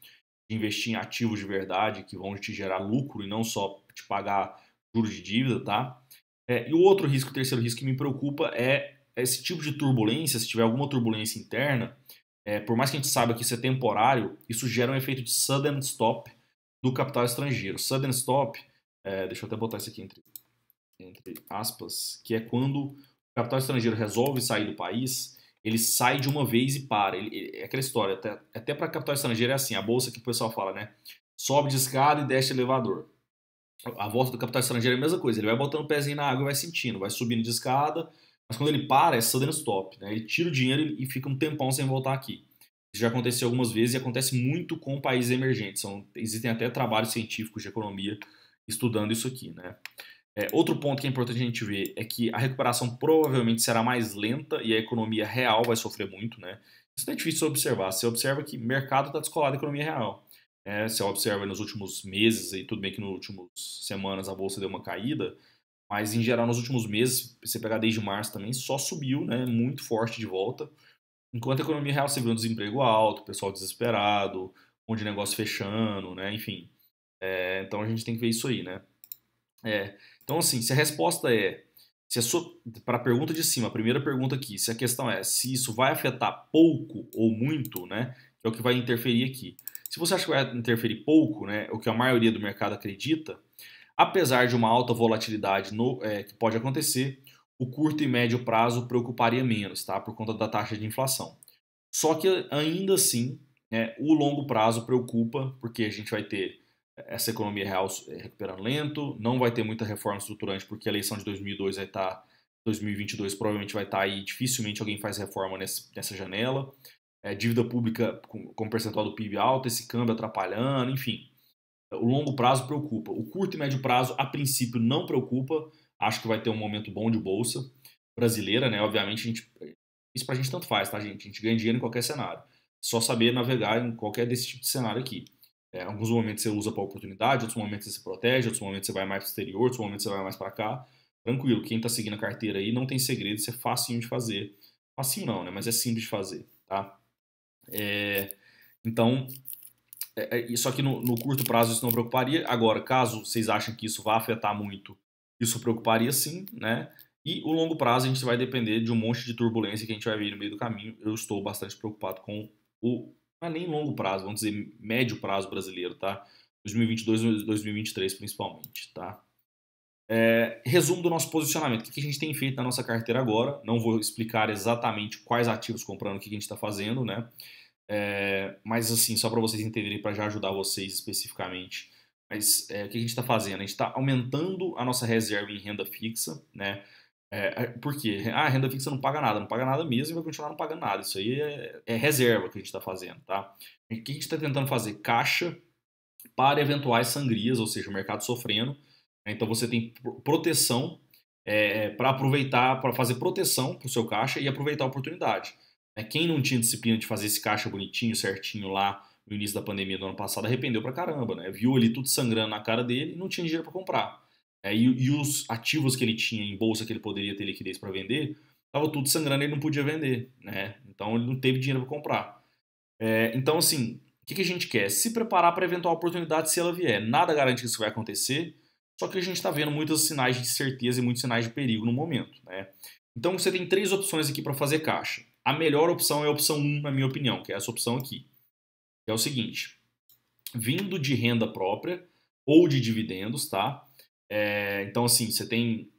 de investir em ativos de verdade, que vão te gerar lucro e não só te pagar juros de dívida, tá? É, e o outro risco, o terceiro risco que me preocupa é esse tipo de turbulência, se tiver alguma turbulência interna, é, por mais que a gente saiba que isso é temporário, isso gera um efeito de sudden stop do capital estrangeiro. Sudden stop, é, deixa eu até botar isso aqui entre, entre aspas, que é quando o capital estrangeiro resolve sair do país, ele sai de uma vez e para. Ele, ele, é aquela história, até, até para capital estrangeiro é assim, a bolsa que o pessoal fala, né? Sobe de escada e desce de elevador. A volta do capital estrangeiro é a mesma coisa. Ele vai botando o pezinho na água vai sentindo, vai subindo de escada. Mas quando ele para, é sudden stop. Né? Ele tira o dinheiro e fica um tempão sem voltar aqui. Isso já aconteceu algumas vezes e acontece muito com países emergentes. São, existem até trabalhos científicos de economia estudando isso aqui. Né? É, outro ponto que é importante a gente ver é que a recuperação provavelmente será mais lenta e a economia real vai sofrer muito. Né? Isso não é difícil de observar. Você observa que mercado está descolado da economia real. É, você observa nos últimos meses, e tudo bem que nos últimos semanas a bolsa deu uma caída, mas em geral nos últimos meses, você pegar desde março também, só subiu, né, muito forte de volta. Enquanto a economia real se viu um desemprego alto, pessoal desesperado, um monte de negócio fechando, né, enfim. É, então a gente tem que ver isso aí, né. É, então assim, se a resposta é se a para a pergunta de cima, a primeira pergunta aqui, se a questão é se isso vai afetar pouco ou muito, né, é o que vai interferir aqui. Se você acha que vai interferir pouco, né, o que a maioria do mercado acredita, apesar de uma alta volatilidade no, é, que pode acontecer, o curto e médio prazo preocuparia menos, tá? Por conta da taxa de inflação. Só que ainda assim, né, o longo prazo preocupa, porque a gente vai ter essa economia real é, recuperando lento, não vai ter muita reforma estruturante, porque a eleição de 2002 vai tá, estar, 2022 provavelmente vai estar tá aí, dificilmente alguém faz reforma nessa janela é, dívida pública com, com percentual do PIB alto, esse câmbio atrapalhando, enfim. O longo prazo preocupa. O curto e médio prazo, a princípio, não preocupa. Acho que vai ter um momento bom de bolsa brasileira, né? Obviamente, a gente, isso pra gente tanto faz, tá, gente? A gente ganha dinheiro em qualquer cenário. Só saber navegar em qualquer desse tipo de cenário aqui. É, alguns momentos você usa para oportunidade, outros momentos você se protege, outros momentos você vai mais para exterior, outros momentos você vai mais para cá. Tranquilo, quem está seguindo a carteira aí não tem segredo, isso é facinho de fazer. Facinho não, né? Mas é simples de fazer, tá? É, então, é, é só que no, no, curto prazo isso não preocuparia. Agora, caso vocês achem que isso vá afetar muito, isso preocuparia sim, né? E o longo prazo a gente vai depender de um monte de turbulência que a gente vai ver no meio do caminho. Eu estou bastante preocupado com o. Não é nem longo prazo, vamos dizer médio prazo brasileiro, tá? 2022 2023 principalmente, tá? É, resumo do nosso posicionamento. O que a gente tem feito na nossa carteira agora? Não vou explicar exatamente quais ativos comprando, o que a gente está fazendo, né? É, mas assim, só para vocês entenderem, para já ajudar vocês especificamente. Mas é, o que a gente está fazendo? A gente está aumentando a nossa reserva em renda fixa, né? É, é por quê? Ah, renda fixa não paga nada, não paga nada mesmo e vai continuar não pagando nada. Isso aí é, é reserva que a gente está fazendo, tá? O que a gente está tentando fazer? Caixa para eventuais sangrias, ou seja, o mercado sofrendo né? Então você tem proteção é, é para aproveitar, para fazer proteção para o seu caixa e aproveitar a oportunidade. É, quem não tinha disciplina de fazer esse caixa bonitinho, certinho lá no início da pandemia do ano passado, arrependeu para caramba, né? Viu ali tudo sangrando na cara dele e não tinha dinheiro para comprar. É, e, e, os ativos que ele tinha em bolsa que ele poderia ter liquidez para vender, estava tudo sangrando e ele não podia vender, né? Então ele não teve dinheiro para comprar. É, então, assim, o que, que a gente quer? Se preparar para eventual oportunidade se ela vier. Nada garante que isso vai acontecer só que a gente está vendo muitos sinais de certeza e muitos sinais de perigo no momento. Né? Então você tem três opções aqui para fazer caixa. A melhor opção é a opção 1, na minha opinião, que é essa opção aqui. é o seguinte: vindo de renda própria ou de dividendos, tá? É, então, assim, você tem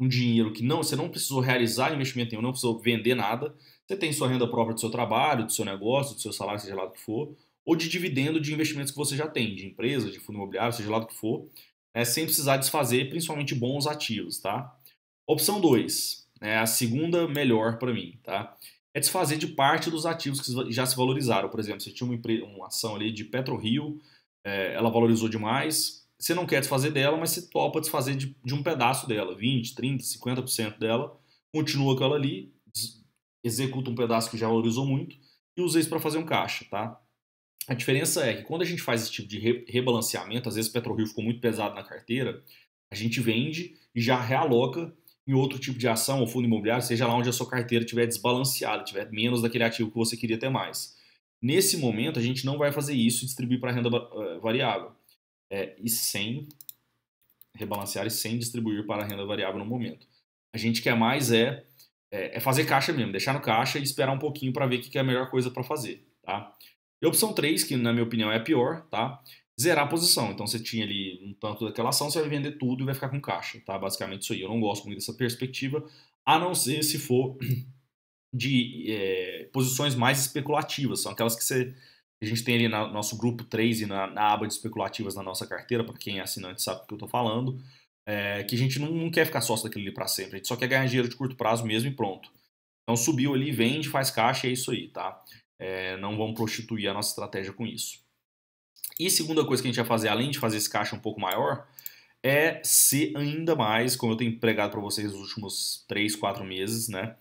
um dinheiro que não, você não precisou realizar investimento nenhum, não precisou vender nada. Você tem sua renda própria do seu trabalho, do seu negócio, do seu salário, seja lá do que for, ou de dividendo de investimentos que você já tem, de empresa, de fundo imobiliário, seja lá do que for. Né, sem precisar desfazer, principalmente bons ativos, tá? Opção 2, é né, a segunda melhor para mim, tá? É desfazer de parte dos ativos que já se valorizaram. Por exemplo, você tinha uma, uma ação ali de PetroRio, é, ela valorizou demais, você não quer desfazer dela, mas você topa desfazer de, de um pedaço dela, 20, 30, 50% dela, continua com ela ali, executa um pedaço que já valorizou muito e usa isso para fazer um caixa, tá? A diferença é que quando a gente faz esse tipo de re rebalanceamento, às vezes o PetroRio ficou muito pesado na carteira, a gente vende e já realoca em outro tipo de ação ou fundo imobiliário, seja lá onde a sua carteira estiver desbalanceada, tiver menos daquele ativo que você queria ter mais. Nesse momento, a gente não vai fazer isso e distribuir para renda eh, variável. É, e sem rebalancear e sem distribuir para a renda variável no momento. A gente quer mais é, é, é fazer caixa mesmo, deixar no caixa e esperar um pouquinho para ver o que, que é a melhor coisa para fazer. Tá? E a opção 3, que na minha opinião é a pior, tá? Zerar a posição. Então você tinha ali um tanto daquela ação, você vai vender tudo e vai ficar com caixa, tá? Basicamente isso aí. Eu não gosto muito dessa perspectiva, a não ser se for de é, posições mais especulativas. São aquelas que você, a gente tem ali no nosso grupo 3 e na, na aba de especulativas na nossa carteira, para quem é assinante sabe do que eu estou falando. É, que a gente não, não, quer ficar sócio daquilo ali para sempre, a gente só quer ganhar dinheiro de curto prazo mesmo e pronto. Então subiu ali, vende, faz caixa, é isso aí, tá? É, não vão prostituir a nossa estratégia com isso. E segunda coisa que a gente vai fazer, além de fazer esse caixa um pouco maior, é ser ainda mais, como eu tenho pregado para vocês nos últimos 3, 4 meses, né?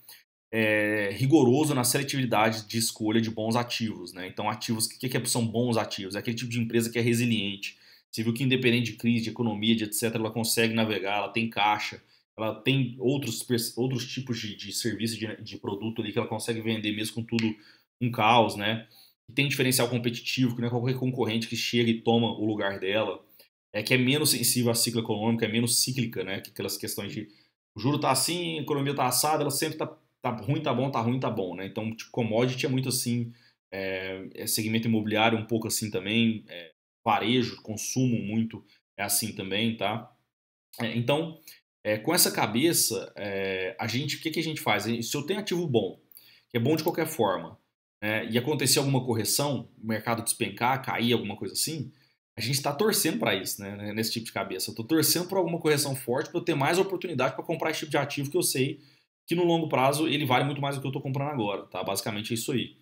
É, rigoroso na seletividade de escolha de bons ativos. Né? Então, ativos, o que, que, são bons ativos? É aquele tipo de empresa que é resiliente. Você viu que independente de crise, de economia, de etc., ela consegue navegar, ela tem caixa, ela tem outros, outros tipos de, de serviço, de, de produto ali que ela consegue vender mesmo com tudo um caos, né? Que tem diferencial competitivo, que não é qualquer concorrente que chega e toma o lugar dela. É que é menos sensível à ciclo econômico, é menos cíclica, né? Que aquelas questões de o juro tá assim, a economia tá assada, ela sempre tá, tá ruim, tá bom, tá ruim, tá bom, né? Então, tipo, commodity é muito assim, é, é segmento imobiliário um pouco assim também, é, varejo, consumo muito é assim também, tá? É, então, é, com essa cabeça, é, a gente, o que, que a gente faz? Se eu tenho ativo bom, que é bom de qualquer forma, né, e acontecer alguma correção, o mercado despencar, cair, alguma coisa assim, a gente está torcendo para isso, né, né, nesse tipo de cabeça. Eu estou torcendo por alguma correção forte para eu ter mais oportunidade para comprar esse tipo de ativo que eu sei que no longo prazo ele vale muito mais do que eu estou comprando agora. Tá? Basicamente é isso aí.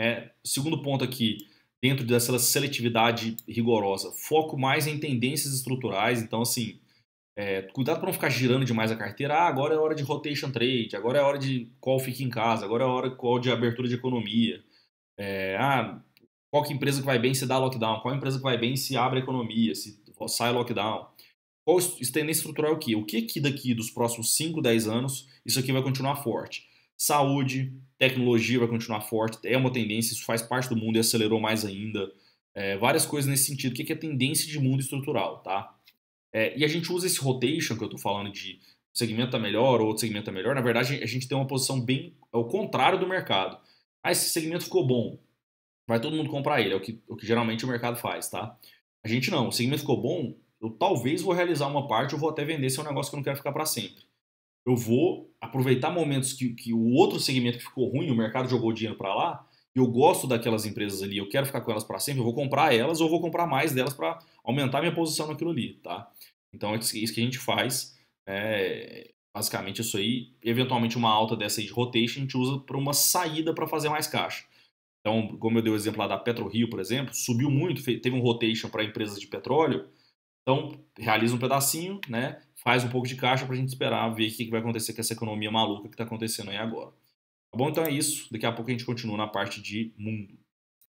É, segundo ponto aqui, dentro dessa seletividade rigorosa, foco mais em tendências estruturais. Então, assim, é, cuidado para não ficar girando demais a carteira. Ah, agora é hora de rotation trade, agora é hora de qual fica em casa, agora é hora qual de abertura de economia. É, ah, qual que empresa que vai bem se dá lockdown? Qual empresa que vai bem se abre a economia, se sai lockdown? Qual tendência estrutural é O que que daqui dos próximos 5, 10 anos isso aqui vai continuar forte? Saúde, tecnologia vai continuar forte, é uma tendência, isso faz parte do mundo e acelerou mais ainda. É, várias coisas nesse sentido. O que é tendência de mundo estrutural, tá? É, e a gente usa esse rotation que eu estou falando de segmento é melhor ou outro é melhor. Na verdade, a gente tem uma posição bem ao contrário do mercado. Ah, esse segmento ficou bom. Vai todo mundo comprar ele, é o que, o que geralmente o mercado faz, tá? A gente não. O segmento ficou bom, eu talvez vou realizar uma parte ou vou até vender se é um negócio que eu não quero ficar para sempre. Eu vou aproveitar momentos que, que o outro segmento que ficou ruim, o mercado jogou dinheiro para lá, eu gosto daquelas empresas ali, eu quero ficar com elas para sempre, eu vou comprar elas ou vou comprar mais delas para aumentar minha posição naquilo ali, tá? Então é isso que a gente faz, é, basicamente isso aí. Eventualmente uma alta dessa aí de rotation a gente usa para uma saída para fazer mais caixa. Então, como eu dei o exemplo lá da PetroRio, por exemplo, subiu muito, teve um rotation para empresas de petróleo. Então, realiza um pedacinho, né? Faz um pouco de caixa para a gente esperar ver o que vai acontecer com essa economia maluca que está acontecendo aí agora. Tá bom? Então é isso. Daqui a pouco a gente continua na parte de mundo.